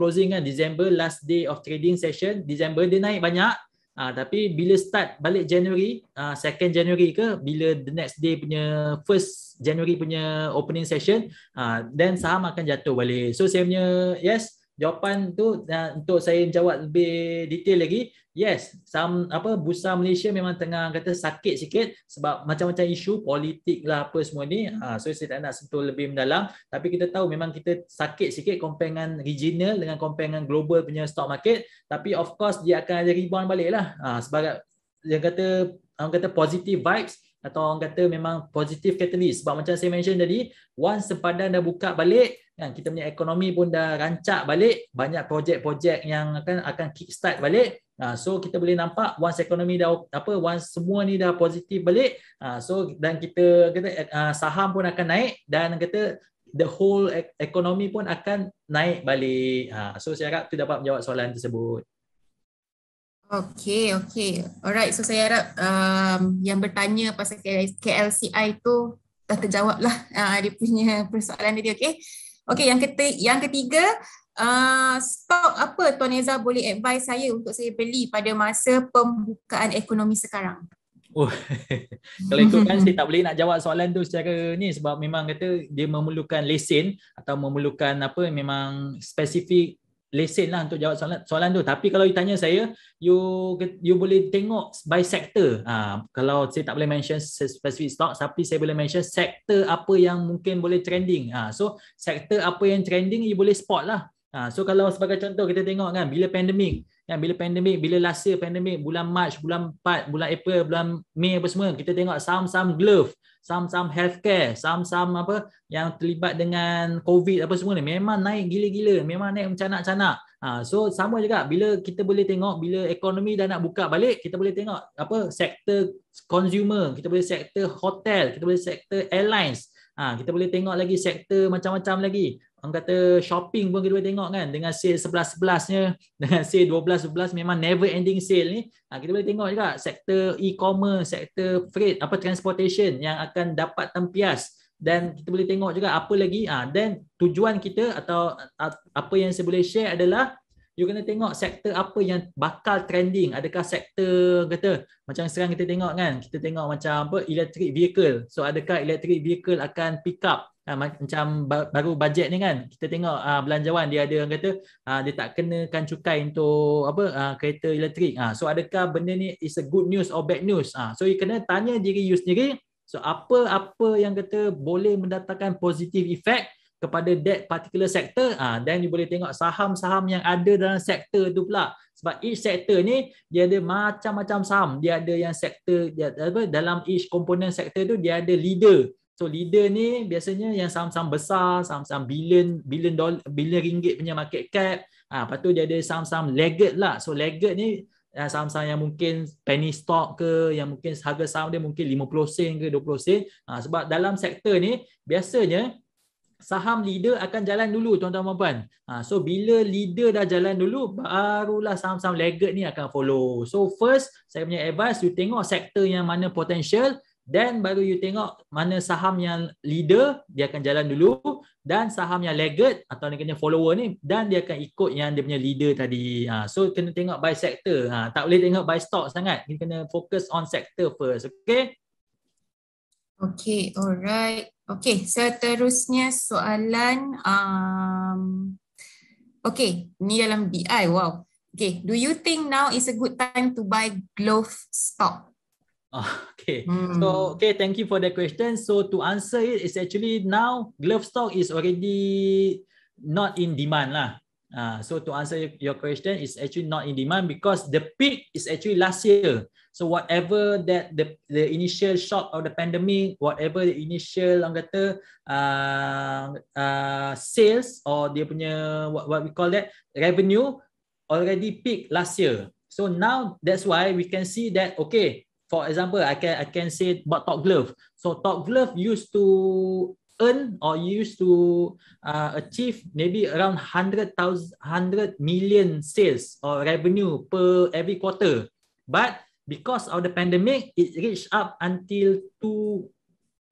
closing kan. December last day of trading session. December dia naik banyak. Ah uh, tapi bila start balik January, uh, second January ke bila the next day punya first January punya opening session uh, then saham akan jatuh balik so saya punya yes jawapan tu uh, untuk saya jawab lebih detail lagi yes saham apa bursa Malaysia memang tengah kata sakit sikit sebab macam-macam isu politik lah apa semua ni uh, so saya tak nak sentuh lebih mendalam tapi kita tahu memang kita sakit sikit compare dengan regional dengan compare dengan global punya stock market tapi of course dia akan ada rebound balik lah uh, sebab yang kata orang kata positive vibes atau orang kata memang positif katalis sebab macam saya mention tadi once sempadan dah buka balik kan kita punya ekonomi pun dah rancak balik banyak projek-projek yang akan akan kick start balik uh, so kita boleh nampak once ekonomi dah apa once semua ni dah positif balik uh, so dan kita kata uh, saham pun akan naik dan kata the whole e-, ekonomi pun akan naik balik uh, so saya harap tu dapat menjawab soalan tersebut Okay, okay. Alright, so saya harap um, yang bertanya pasal KLCI itu dah terjawab lah uh, [LAUGHS] dia punya persoalan dia, okay? Okay, yang ketiga, yang ketiga uh, stok apa Tuan Ezra boleh advise saya untuk saya beli pada masa pembukaan ekonomi sekarang? Oh, [LAUGHS] kalau itu kan saya tak boleh nak jawab soalan tu secara ni sebab memang kata dia memerlukan lesen atau memerlukan apa memang spesifik lesen lah untuk jawab soalan soalan tu tapi kalau you tanya saya you you boleh tengok by sector ha, kalau saya tak boleh mention specific stock tapi saya boleh mention sector apa yang mungkin boleh trending ha, so sector apa yang trending you boleh spot lah ha, so kalau sebagai contoh kita tengok kan bila pandemik kan bila pandemik bila last year pandemik bulan March bulan 4 bulan April bulan Mei apa semua kita tengok sam-sam glove sam-sam saham healthcare sam-sam apa yang terlibat dengan COVID apa semua ni memang naik gila-gila memang naik mencanak-canak ha, so sama juga bila kita boleh tengok bila ekonomi dah nak buka balik kita boleh tengok apa sektor consumer kita boleh sektor hotel kita boleh sektor airlines Ha, kita boleh tengok lagi sektor macam-macam lagi orang kata shopping pun kita boleh tengok kan dengan sale 11-11nya [LAUGHS] dengan sale 12-11 memang never ending sale ni ha, kita boleh tengok juga sektor e-commerce sektor freight apa transportation yang akan dapat tempias dan kita boleh tengok juga apa lagi ah ha, dan tujuan kita atau apa yang saya boleh share adalah you kena tengok sektor apa yang bakal trending adakah sektor kata macam sekarang kita tengok kan kita tengok macam apa electric vehicle so adakah electric vehicle akan pick up Ha, macam baru bajet ni kan kita tengok ha, belanjawan dia ada yang kata ha, dia tak kenakan cukai untuk apa ha, kereta elektrik ha, so adakah benda ni is a good news or bad news ha, so you kena tanya diri you sendiri so apa apa yang kata boleh mendatangkan positive effect kepada that particular sector ha, then you boleh tengok saham-saham yang ada dalam sektor tu pula sebab each sector ni dia ada macam-macam saham dia ada yang sektor dia apa dalam each component sektor tu dia ada leader So leader ni biasanya yang saham-saham besar, saham-saham billion billion dollar billion ringgit punya market cap. Ah ha, lepas tu dia ada saham-saham laggard lah. So laggard ni ha, saham-saham yang mungkin penny stock ke yang mungkin harga saham dia mungkin 50 sen ke 20 sen. Ha, sebab dalam sektor ni biasanya saham leader akan jalan dulu tuan-tuan dan puan. Ha, so bila leader dah jalan dulu barulah saham-saham laggard ni akan follow. So first saya punya advice you tengok sektor yang mana potential Then baru you tengok mana saham yang leader, dia akan jalan dulu. Dan saham yang laggard atau dia kena follower ni, dan dia akan ikut yang dia punya leader tadi. Ha, so kena tengok by sector. Ha, tak boleh tengok by stock sangat. Kita kena fokus on sector first. Okay? Okay, alright. Okay, seterusnya soalan. Um, okay, ni dalam BI. Wow. Okay, do you think now is a good time to buy glove stock? Ah, [LAUGHS] okay. Hmm. So okay, thank you for the question. So to answer it, it's actually now glove stock is already not in demand lah. Uh, so to answer your question, it's actually not in demand because the peak is actually last year. So whatever that the the initial shock of the pandemic, whatever the initial longer term uh, ah, uh, sales or dia punya what, what we call that revenue already peak last year. So now that's why we can see that okay, for example, I can I can say about Top Glove. So Top Glove used to earn or used to uh, achieve maybe around 100,000 100 million sales or revenue per every quarter. But because of the pandemic, it reached up until two,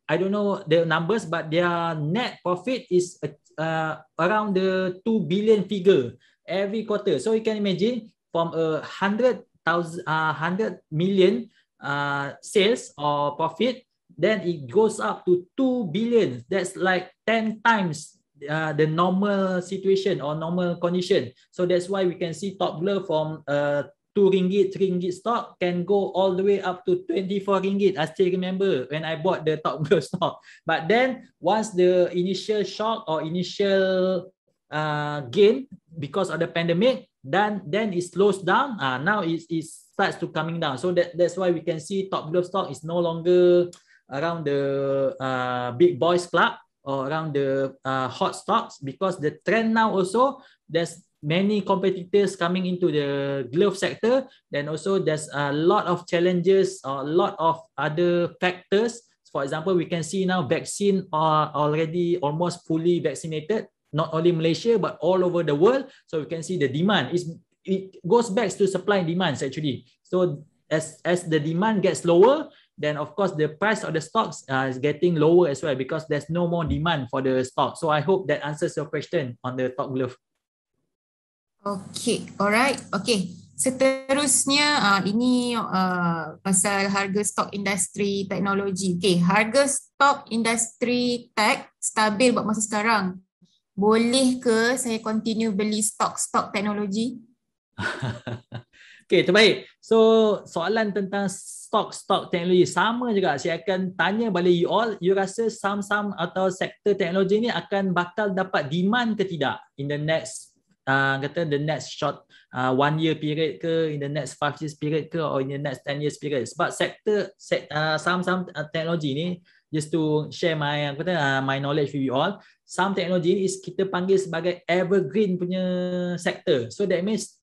I don't know the numbers, but their net profit is uh, around the 2 billion figure every quarter. So you can imagine from a 100,000, uh, 100 million uh, sales or profit, then it goes up to 2 billion. That's like 10 times uh, the normal situation or normal condition. So that's why we can see top blur from uh, 2 ringgit, 3 ringgit stock can go all the way up to 24 ringgit. I still remember when I bought the top blur [LAUGHS] stock. But then once the initial shock or initial uh, gain because of the pandemic, then then it slows down. Uh, now it is starts to coming down. So that, that's why we can see Top Glove stock is no longer around the uh, big boys club or around the uh, hot stocks because the trend now also there's many competitors coming into the glove sector. Then also there's a lot of challenges or a lot of other factors. For example, we can see now vaccine are already almost fully vaccinated not only Malaysia but all over the world. So we can see the demand is it goes back to supply and demand actually. So as as the demand gets lower, then of course the price of the stocks uh, is getting lower as well because there's no more demand for the stock. So I hope that answers your question on the top glove. Okay, alright. Okay, seterusnya uh, ini uh, pasal harga stock industri teknologi. Okay, harga stock industri tech stabil buat masa sekarang. Boleh ke saya continue beli stock-stock teknologi? Stock [LAUGHS] Okay, terbaik. So, soalan tentang stock-stock teknologi sama juga. Saya akan tanya balik you all, you rasa saham-saham atau sektor teknologi ni akan bakal dapat demand ke tidak in the next uh, kata the next short uh, one year period ke in the next five years period ke or in the next ten years period sebab sektor set, uh, saham-saham uh, teknologi ni just to share my aku kata uh, my knowledge with you all Some teknologi ni is kita panggil sebagai evergreen punya sektor so that means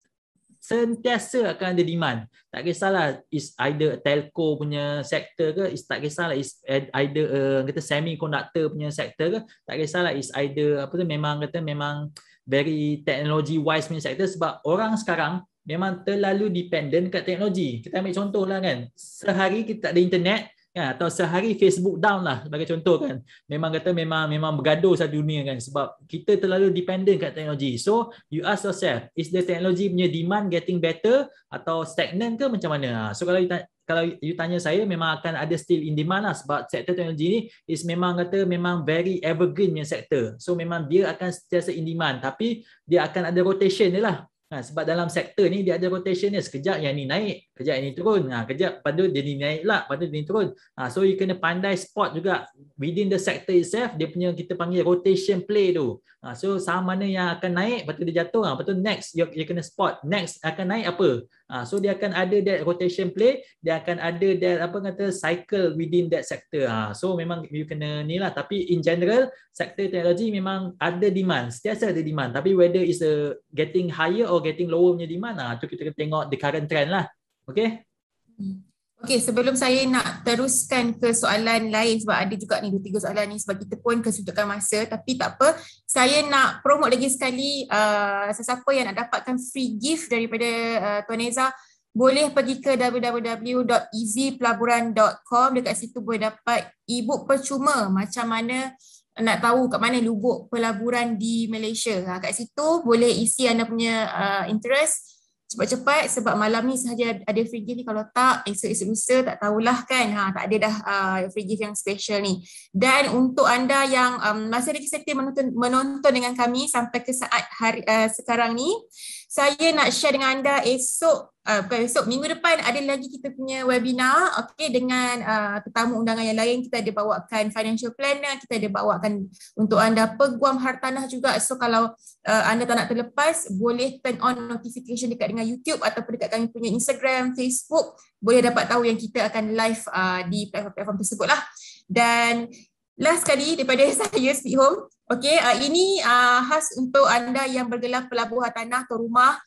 sentiasa akan ada demand. Tak kisahlah is either telco punya sektor ke, is tak kisahlah is either uh, kata semiconductor punya sektor ke, tak kisahlah is either apa tu memang kata memang very technology wise punya sektor sebab orang sekarang memang terlalu dependent kat teknologi. Kita ambil contoh lah kan. Sehari kita tak ada internet, ya, atau sehari Facebook down lah sebagai contoh kan memang kata memang memang bergaduh satu dunia kan sebab kita terlalu dependent kat teknologi so you ask yourself is the technology punya demand getting better atau stagnant ke macam mana ha, so kalau you tanya, kalau you tanya saya memang akan ada still in demand lah sebab sektor teknologi ni is memang kata memang very evergreen punya sektor so memang dia akan sentiasa in demand tapi dia akan ada rotation ni lah Ha, sebab dalam sektor ni dia ada rotation dia sekejap yang ni naik kejap ini turun ha kejap pada dia ni naik lah pada dia ni turun ha so you kena pandai spot juga within the sector itself dia punya kita panggil rotation play tu ha so sama mana yang akan naik patut dia jatuh ha patut next you, you kena spot next akan naik apa ha so dia akan ada that rotation play dia akan ada that apa kata cycle within that sector ha so memang you kena ni lah tapi in general sector teknologi memang ada demand setiap ada demand tapi whether is a getting higher or getting lower punya demand ha tu kita kena tengok the current trend lah Okay. Hmm. Okay, sebelum saya nak teruskan ke soalan lain sebab ada juga ni dua tiga soalan ni sebab kita pun kesudutkan masa tapi tak apa. Saya nak promote lagi sekali uh, sesiapa yang nak dapatkan free gift daripada uh, Tuan Eza boleh pergi ke www.easypelaburan.com dekat situ boleh dapat ebook percuma macam mana nak tahu kat mana lubuk pelaburan di Malaysia. Ha, kat situ boleh isi anda punya uh, interest cepat-cepat sebab malam ni sahaja ada free gift ni kalau tak esok-esok lusa tak tahulah kan ha, tak ada dah uh, free gift yang special ni dan untuk anda yang um, masih lagi setia menonton, menonton dengan kami sampai ke saat hari uh, sekarang ni saya nak share dengan anda esok uh, bukan esok minggu depan ada lagi kita punya webinar okey dengan uh, tetamu undangan yang lain kita ada bawakan financial planner kita ada bawakan untuk anda peguam hartanah juga so kalau uh, anda tak nak terlepas boleh turn on notification dekat dengan YouTube ataupun dekat kami punya Instagram Facebook boleh dapat tahu yang kita akan live uh, di platform-platform tersebut lah dan last kali daripada [LAUGHS] saya Speed Home Okey, uh, ini uh, khas untuk anda yang bergelar pelabuhan tanah atau rumah.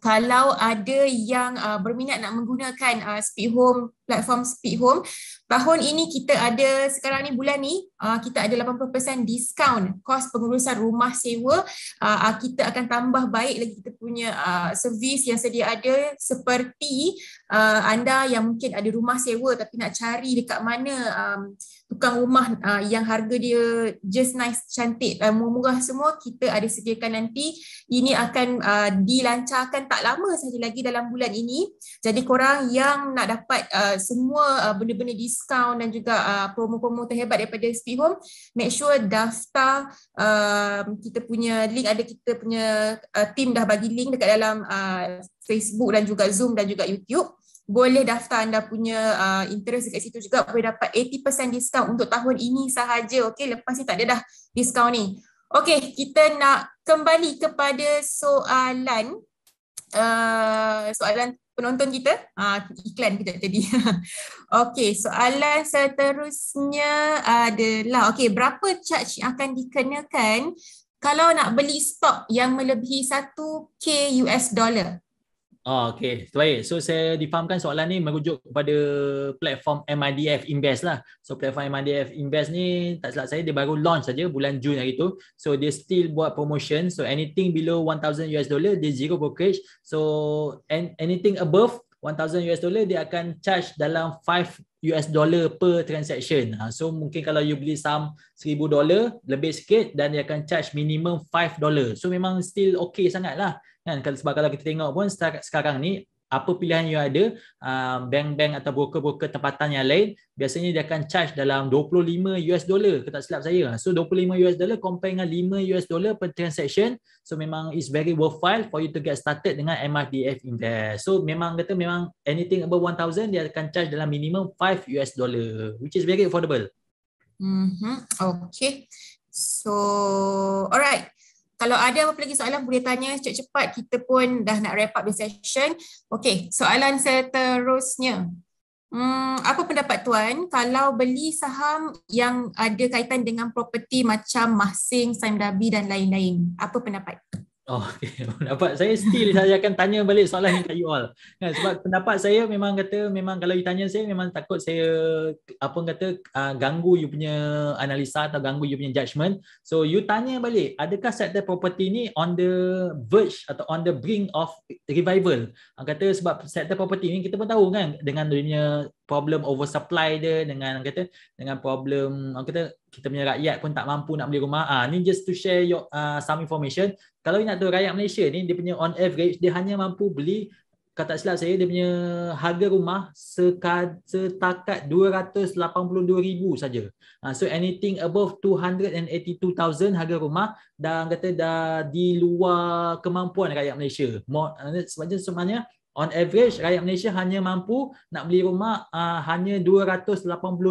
Kalau ada yang uh, berminat nak menggunakan uh, Speed Home, platform Speed Home, tahun ini kita ada, sekarang ni bulan ni, uh, kita ada 80% diskaun kos pengurusan rumah sewa. Uh, kita akan tambah baik lagi kita punya uh, servis yang sedia ada seperti uh, anda yang mungkin ada rumah sewa tapi nak cari dekat mana um, tukang rumah uh, yang harga dia just nice cantik dan ah, murah-murah semua kita ada sediakan nanti ini akan uh, dilancarkan tak lama saja lagi dalam bulan ini jadi korang yang nak dapat uh, semua uh, benda-benda diskaun dan juga uh, promo-promo terhebat daripada Speed Home make sure daftar uh, kita punya link ada kita punya uh, team dah bagi link dekat dalam uh, Facebook dan juga Zoom dan juga YouTube boleh daftar anda punya uh, interest dekat situ juga boleh dapat 80% discount untuk tahun ini sahaja okey lepas ni tak ada dah discount ni okey kita nak kembali kepada soalan uh, soalan penonton kita uh, iklan kita tadi [LAUGHS] okey soalan seterusnya adalah okey berapa charge akan dikenakan kalau nak beli stok yang melebihi 1k US dollar Oh, okay, so, baik. So saya difahamkan soalan ni merujuk kepada platform MIDF Invest lah. So platform MIDF Invest ni tak silap saya dia baru launch saja bulan Jun hari tu. So dia still buat promotion. So anything below 1000 US dollar dia zero brokerage. So and anything above 1000 US dollar dia akan charge dalam 5 US dollar per transaction. Ah, so mungkin kalau you beli saham 1000 dollar lebih sikit dan dia akan charge minimum 5 dollar. So memang still okay sangat lah kan sebab kalau kita tengok pun sekarang ni apa pilihan you ada ah, bank-bank atau broker-broker tempatan yang lain biasanya dia akan charge dalam 25 US dollar kalau tak silap saya so 25 US dollar compare dengan 5 US dollar per transaction so memang is very worthwhile for you to get started dengan MRDF invest so memang kata memang anything above 1000 dia akan charge dalam minimum 5 US dollar which is very affordable mm mm-hmm. okay so alright kalau ada apa-apa lagi soalan boleh tanya cepat-cepat kita pun dah nak wrap up the session. Okey, soalan seterusnya. Hmm, apa pendapat tuan kalau beli saham yang ada kaitan dengan property macam Mahsing, Saim Dhabi dan lain-lain? Apa pendapat? Uh, Oh, [LAUGHS] okay. pendapat saya still saya akan tanya balik soalan yang you all. Kan? Sebab pendapat saya memang kata memang kalau you tanya saya memang takut saya apa kata uh, ganggu you punya analisa atau ganggu you punya judgement. So you tanya balik adakah sector property ni on the verge atau on the brink of revival? Uh, kata sebab sector property ni kita pun tahu kan dengan dunia problem oversupply dia dengan kata dengan problem orang kata kita punya rakyat pun tak mampu nak beli rumah. Ah ha, ni just to share your uh, some information. Kalau nak tahu rakyat Malaysia ni dia punya on average dia hanya mampu beli kata tak silap saya dia punya harga rumah setakat 282,000 saja. Ah so anything above 282,000 harga rumah dan kata dah di luar kemampuan rakyat Malaysia. Ah, sebab macam semanya On average rakyat Malaysia hanya mampu nak beli rumah uh, hanya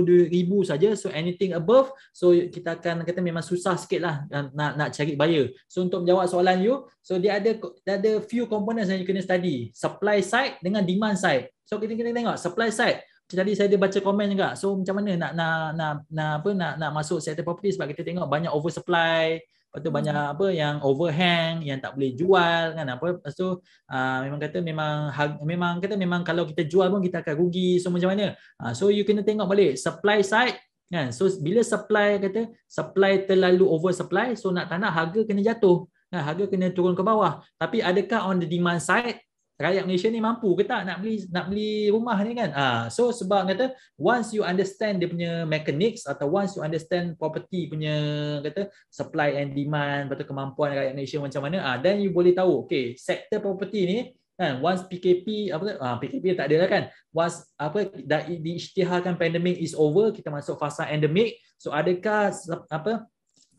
ribu saja. So anything above so kita akan kata memang susah lah nak nak cari buyer. So untuk menjawab soalan you, so dia ada dia ada few components yang you kena study. Supply side dengan demand side. So kita kena tengok supply side Jadi saya ada baca komen juga. So macam mana nak nak nak, nak apa nak nak masuk sector property sebab kita tengok banyak oversupply, Lepas tu banyak hmm. apa yang overhang, yang tak boleh jual kan apa. Lepas tu uh, memang kata memang harga memang kata memang kalau kita jual pun kita akan rugi so macam mana. Uh, so you kena tengok balik supply side kan. So bila supply kata supply terlalu over supply so nak tak harga kena jatuh. Kan? harga kena turun ke bawah. Tapi adakah on the demand side rakyat Malaysia ni mampu ke tak nak beli nak beli rumah ni kan ah so sebab kata once you understand dia punya mechanics atau once you understand property punya kata supply and demand betul kemampuan rakyat Malaysia macam mana ah then you boleh tahu okey sektor property ni kan once PKP apa tu ah PKP tak ada lah kan once apa dah diisytiharkan pandemic is over kita masuk fasa endemic so adakah apa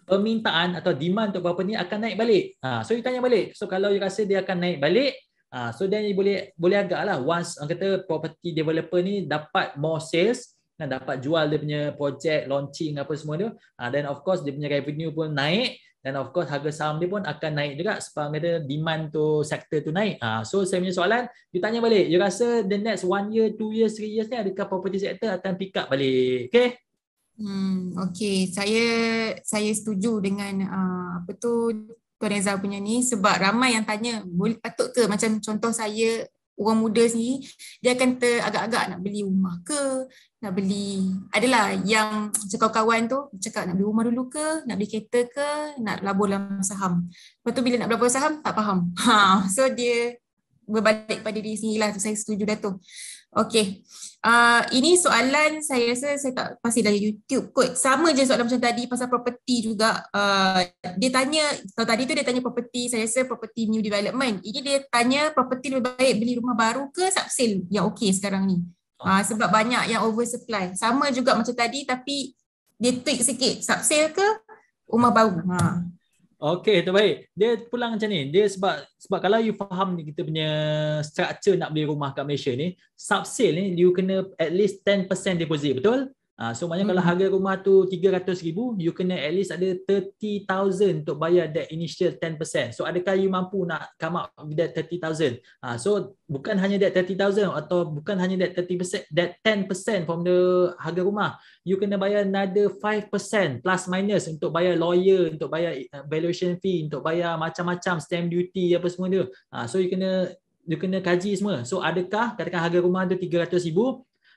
permintaan atau demand untuk property ni akan naik balik ah so you tanya balik so kalau you rasa dia akan naik balik Ah uh, so then you boleh boleh agaklah once orang kata property developer ni dapat more sales dan dapat jual dia punya project launching apa semua tu. Ah uh, then of course dia punya revenue pun naik dan of course harga saham dia pun akan naik juga sebab kata demand tu sektor tu naik. Ah uh, so saya punya soalan you tanya balik you rasa the next 1 year, 2 years, 3 years ni adakah property sector akan pick up balik? Okay? Hmm okay saya saya setuju dengan uh, apa tu Tuan Ezra punya ni sebab ramai yang tanya boleh patut ke macam contoh saya orang muda ni dia akan ter agak-agak nak beli rumah ke nak beli adalah yang cakap kawan tu cakap nak beli rumah dulu ke nak beli kereta ke nak labur dalam saham lepas tu bila nak labur saham tak faham [LAUGHS] ha, so dia berbalik pada diri sendiri lah saya setuju Datuk Okay. Uh, ah, ini soalan saya rasa saya tak pasti dari YouTube kot. Sama je soalan macam tadi pasal property juga. Uh, dia tanya, kalau tadi tu dia tanya property, saya rasa property new development. Ini dia tanya property lebih baik beli rumah baru ke sub sale? yang okay sekarang ni. Uh, sebab banyak yang oversupply. Sama juga macam tadi tapi dia tweak sikit. sale ke rumah baru? Haa. Okey, terbaik. Dia pulang macam ni. Dia sebab sebab kalau you faham ni kita punya structure nak beli rumah kat Malaysia ni, sub sale ni you kena at least 10% deposit, betul? Uh, so maknanya hmm. kalau harga rumah tu 300,000, you kena at least ada 30,000 untuk bayar that initial 10%. So adakah you mampu nak come up with that 30,000? Uh, ah, so bukan hanya that 30,000 atau bukan hanya that 30% that 10% from the harga rumah, you kena bayar another 5% plus minus untuk bayar lawyer, untuk bayar eh, valuation fee, untuk bayar macam-macam stamp duty apa semua tu. Uh, ah, so you kena you kena kaji semua. So adakah katakan harga rumah tu 300,000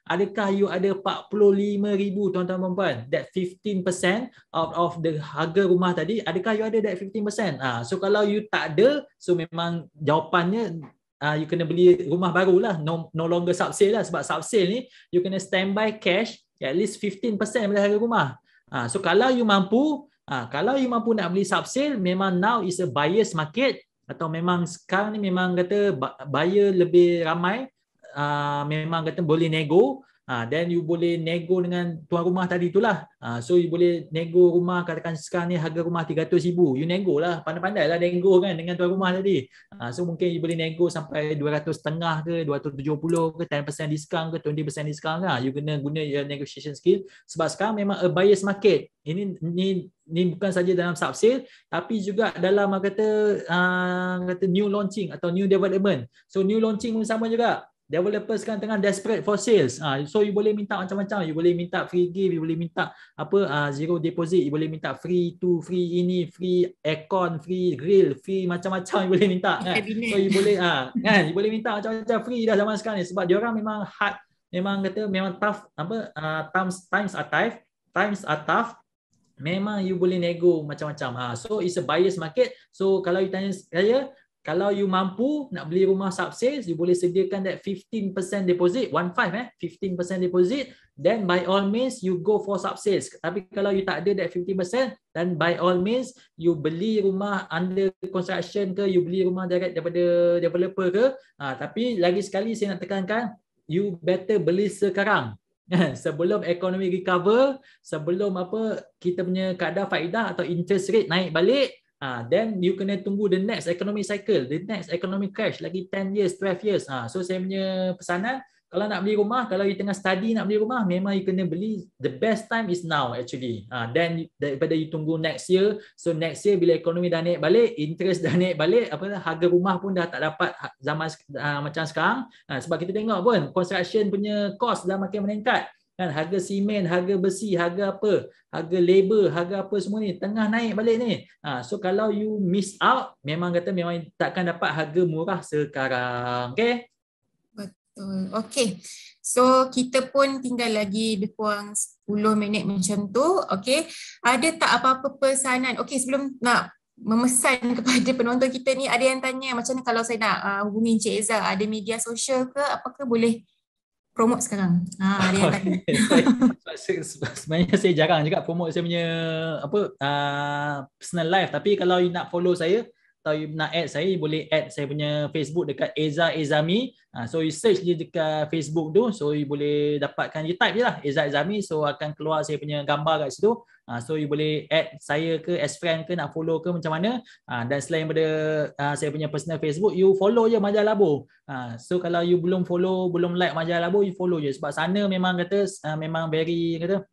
adakah you ada 45000 tuan-tuan dan puan that 15% out of the harga rumah tadi adakah you ada that 15% ah so kalau you tak ada so memang jawapannya ah you kena beli rumah baru lah. no, no longer sub sale lah sebab sub sale ni you kena standby cash at least 15% daripada harga rumah ah so kalau you mampu ah kalau you mampu nak beli sub sale memang now is a buyers market atau memang sekarang ni memang kata buyer lebih ramai Ah, memang kata boleh nego ha, then you boleh nego dengan tuan rumah tadi itulah ha, so you boleh nego rumah katakan sekarang ni harga rumah 300,000 you nego lah pandai-pandai lah nego kan dengan tuan rumah tadi ha, so mungkin you boleh nego sampai 200 setengah ke 270 ke 10% discount ke 20% discount kan lah. you kena guna your negotiation skill sebab sekarang memang a buyer's market ini ni ni bukan saja dalam sub sale tapi juga dalam kata uh, kata new launching atau new development so new launching pun sama juga developer sekarang tengah desperate for sales ah so you boleh minta macam-macam you boleh minta free give you boleh minta apa ah zero deposit you boleh minta free to free ini free aircon free grill free macam-macam you boleh minta kan? so you boleh ah kan you boleh minta macam-macam free dah zaman sekarang ni sebab dia orang memang hard memang kata memang tough apa ah times times are tough times are tough memang you boleh nego macam-macam Ah, so it's a buyers market so kalau you tanya saya kalau you mampu nak beli rumah subsales, you boleh sediakan that 15% deposit, 1.5 eh, 15% deposit, then by all means you go for subsales. Tapi kalau you tak ada that 15%, then by all means you beli rumah under construction ke, you beli rumah direct daripada developer ke, ha, tapi lagi sekali saya nak tekankan, you better beli sekarang. [LAUGHS] sebelum ekonomi recover, sebelum apa kita punya kadar faedah atau interest rate naik balik, Ha, then you kena tunggu the next economic cycle, the next economic crash lagi 10 years, 12 years. Ha, so saya punya pesanan, kalau nak beli rumah, kalau you tengah study nak beli rumah, memang you kena beli the best time is now actually. Ha, then daripada you tunggu next year, so next year bila ekonomi dah naik balik, interest dah naik balik, apa harga rumah pun dah tak dapat ha, zaman uh, macam sekarang. Ha, sebab kita tengok pun construction punya cost dah makin meningkat kan harga simen harga besi harga apa harga labor harga apa semua ni tengah naik balik ni ha, so kalau you miss out memang kata memang takkan dapat harga murah sekarang okay? betul Okay. so kita pun tinggal lagi lebih kurang 10 minit macam tu okey ada tak apa-apa pesanan Okay. sebelum nak memesan [LAUGHS] kepada penonton kita ni ada yang tanya macam mana kalau saya nak uh, hubungi Encik Ezra ada media sosial ke apakah boleh promote sekarang. Ha, [LAUGHS] dia tak. [LAUGHS] [LAUGHS] Sebenarnya saya jarang juga promote saya punya apa uh, personal life tapi kalau you nak follow saya atau you nak add saya you boleh add saya punya Facebook dekat Eza Ezami. Uh, so you search je dekat Facebook tu so you boleh dapatkan you type je lah Eza Ezami so akan keluar saya punya gambar kat situ. Uh, so you boleh add saya ke as friend ke nak follow ke macam mana. Uh, dan selain pada uh, ah, saya punya personal Facebook, you follow je Majalah Labo. Uh, so kalau you belum follow, belum like Majalah Labo, you follow je. Sebab sana memang kata, uh, memang very kata,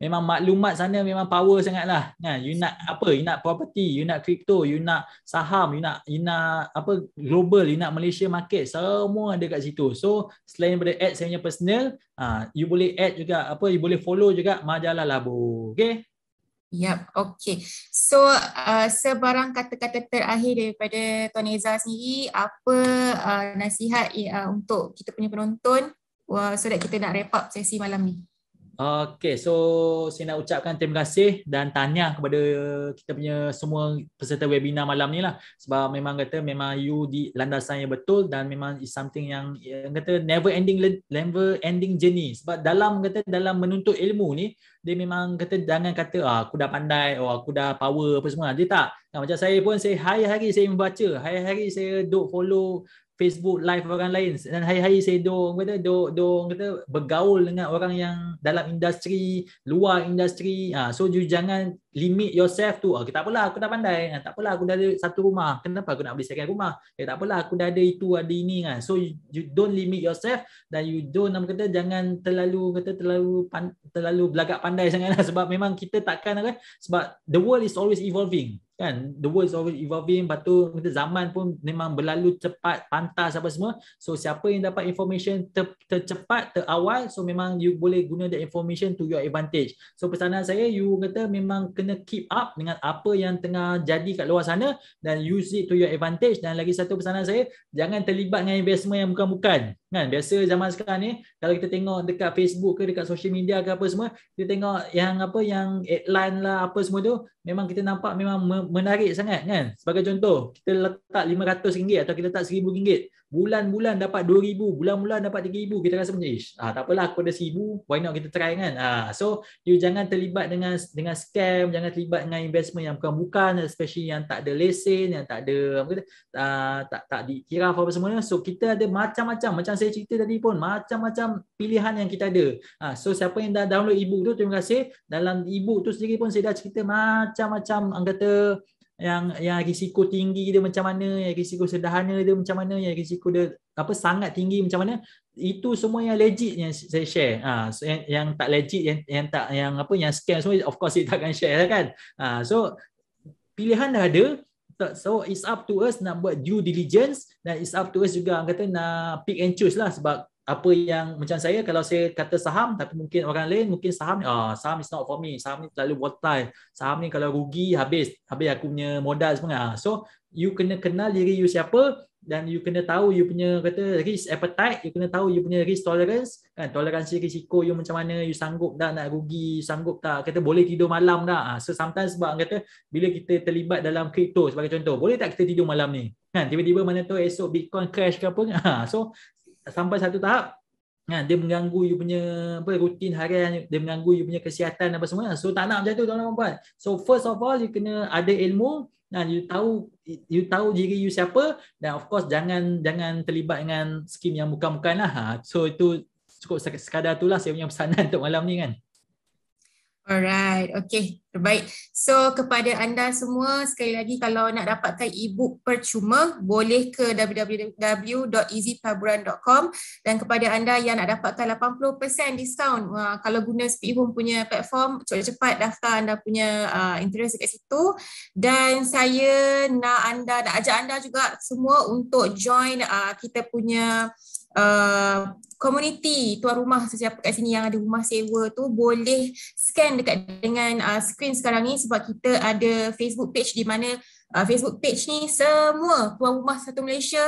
Memang maklumat sana memang power sangatlah. Kan? You nak apa? You nak property, you nak crypto, you nak saham, you nak you nak apa global, you nak Malaysia market, semua ada kat situ. So selain daripada add saya punya personal, uh, you boleh add juga apa you boleh follow juga majalah labu. Okay? Yep, okay. So uh, sebarang kata-kata terakhir daripada Tuan Ezra sendiri, apa uh, nasihat uh, untuk kita punya penonton uh, so that kita nak wrap up sesi malam ni? Okay, so saya nak ucapkan terima kasih dan tanya kepada kita punya semua peserta webinar malam ni lah. Sebab memang kata memang you di landasan yang betul dan memang is something yang, yang kata never ending never ending journey. Sebab dalam kata dalam menuntut ilmu ni, dia memang kata jangan kata ah, aku dah pandai, oh, aku dah power apa semua. Dia tak. Nah, macam saya pun, saya hari-hari saya membaca, hari-hari saya duk follow Facebook live orang lain dan hari-hari saya dong kata dong dong kata bergaul dengan orang yang dalam industri luar industri ah ha, so you jangan limit yourself tu ah tak apalah aku dah pandai ha, tak apalah aku dah ada satu rumah kenapa aku nak beli second rumah ya tak apalah aku dah ada itu ada ini kan so you, you don't limit yourself dan you don't nama kata jangan terlalu kata terlalu pan, terlalu belagak pandai sangatlah [LAUGHS] sebab memang kita takkan kan sebab the world is always evolving kan the world is always evolving batu kita zaman pun memang berlalu cepat pantas apa semua so siapa yang dapat information ter, tercepat terawal so memang you boleh guna the information to your advantage so pesanan saya you kata memang kena keep up dengan apa yang tengah jadi kat luar sana dan use it to your advantage dan lagi satu pesanan saya jangan terlibat dengan investment yang bukan-bukan Kan biasa zaman sekarang ni kalau kita tengok dekat Facebook ke dekat social media ke apa semua, kita tengok yang apa yang headline lah apa semua tu memang kita nampak memang menarik sangat kan. Sebagai contoh, kita letak RM500 atau kita letak RM1000 bulan-bulan dapat 2000 bulan-bulan dapat 3000 kita rasa macam ish ah tak apalah aku ada 1000 why not kita try kan ah so you jangan terlibat dengan dengan scam jangan terlibat dengan investment yang bukan-bukan especially yang tak ada lesen yang tak ada apa kata ah, tak tak dikira apa semua so kita ada macam-macam macam saya cerita tadi pun macam-macam pilihan yang kita ada ah so siapa yang dah download ebook tu terima kasih dalam ebook tu sendiri pun saya dah cerita macam-macam anggota yang yang risiko tinggi dia macam mana, yang risiko sederhana dia macam mana, yang risiko dia apa sangat tinggi macam mana, itu semua yang legit yang saya share. Ha, so yang, yang tak legit yang, yang tak yang apa yang scam semua of course kita akan share lah kan. Ha, so pilihan dah ada So it's up to us nak buat due diligence dan it's up to us juga kata nak pick and choose lah sebab apa yang macam saya kalau saya kata saham tapi mungkin orang lain mungkin saham ah saham is not for me saham ni terlalu volatile saham ni kalau rugi habis habis aku punya modal semua ah so you kena kenal diri you siapa dan you kena tahu you punya kata risk appetite you kena tahu you punya risk tolerance kan toleransi risiko you macam mana you sanggup dah nak rugi sanggup tak kata boleh tidur malam tak ah, so sometimes sebab kata bila kita terlibat dalam crypto sebagai contoh boleh tak kita tidur malam ni kan tiba-tiba mana tu esok bitcoin crash ke apa [LAUGHS] ah, so sampai satu tahap ha, dia mengganggu you punya apa rutin harian dia mengganggu you punya kesihatan apa semua so tak nak macam tu tuan-tuan puan so first of all you kena ada ilmu nah ha, you tahu you tahu diri you siapa dan of course jangan jangan terlibat dengan skim yang bukan-bukanlah ha, so itu cukup sekadar itulah saya punya pesanan [LAUGHS] untuk malam ni kan Alright, okay. Terbaik. So kepada anda semua, sekali lagi kalau nak dapatkan e-book percuma, boleh ke www.easypelaburan.com dan kepada anda yang nak dapatkan 80% discount, kalau guna Speed Home punya platform, cepat-cepat daftar anda punya uh, interest kat situ. Dan saya nak anda, nak ajak anda juga semua untuk join uh, kita punya community uh, tuan rumah sesiapa kat sini yang ada rumah sewa tu boleh scan dekat dengan uh, screen sekarang ni sebab kita ada Facebook page di mana uh, Facebook page ni semua tuan rumah satu Malaysia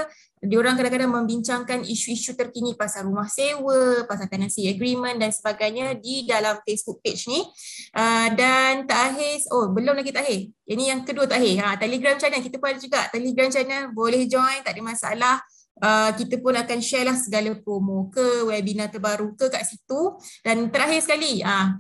diorang kadang-kadang membincangkan isu-isu terkini pasal rumah sewa, pasal tenancy agreement dan sebagainya di dalam Facebook page ni. Uh, dan terakhir, oh belum lagi terakhir. Ini yang kedua terakhir. Ha, Telegram channel kita pun ada juga. Telegram channel boleh join, tak ada masalah. Uh, kita pun akan share lah segala promo ke webinar terbaru ke kat situ dan terakhir sekali uh,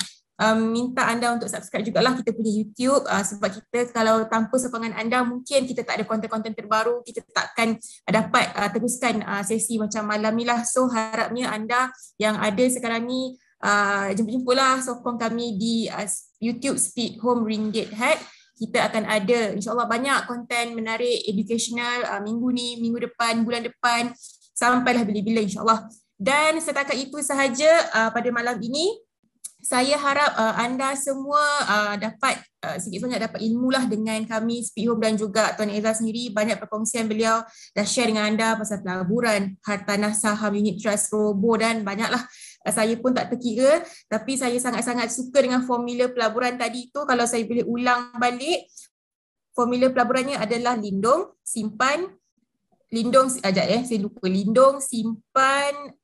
um, minta anda untuk subscribe jugalah kita punya YouTube uh, sebab kita kalau tanpa sokongan anda mungkin kita tak ada konten-konten terbaru kita takkan uh, dapat uh, teruskan uh, sesi macam malam ni lah so harapnya anda yang ada sekarang ni uh, jemput-jemputlah sokong kami di uh, YouTube Speed Home Ringgit Hack kita akan ada insyaallah banyak konten menarik educational uh, minggu ni minggu depan bulan depan sampailah bila-bila insyaallah dan setakat itu sahaja uh, pada malam ini saya harap uh, anda semua uh, dapat uh, sikit banyak dapat ilmu lah dengan kami Speed Home dan juga Tuan Ezra sendiri banyak perkongsian beliau dah share dengan anda pasal pelaburan hartanah saham unit trust robo dan banyaklah saya pun tak terkira tapi saya sangat-sangat suka dengan formula pelaburan tadi itu kalau saya boleh ulang balik formula pelaburannya adalah lindung simpan lindung ajak eh saya lupa lindung simpan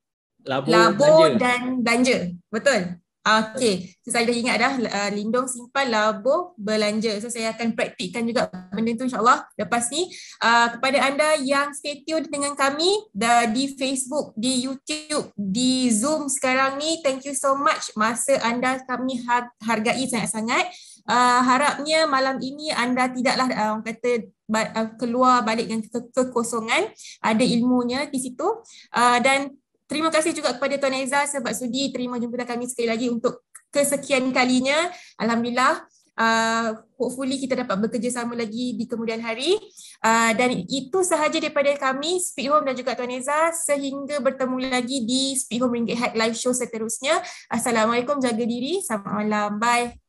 labur, labur dan belanja betul Okey, saya dah ingat dah uh, lindung simpan labur belanja. So saya akan praktikkan juga benda tu insyaAllah lepas ni. Uh, kepada anda yang stay tune dengan kami dah di Facebook, di YouTube, di Zoom sekarang ni, thank you so much masa anda kami hargai sangat-sangat. Uh, harapnya malam ini anda tidaklah uh, orang kata uh, keluar balik dengan kekosongan ada ilmunya di situ uh, dan Terima kasih juga kepada Tuan Eza sebab sudi terima jemputan kami sekali lagi untuk kesekian kalinya. Alhamdulillah, uh, hopefully kita dapat bekerjasama lagi di kemudian hari. Uh, dan itu sahaja daripada kami, Speak Home dan juga Tuan Eza sehingga bertemu lagi di Speak Home Ringgit Head Live Show seterusnya. Assalamualaikum, jaga diri. Selamat malam. Bye.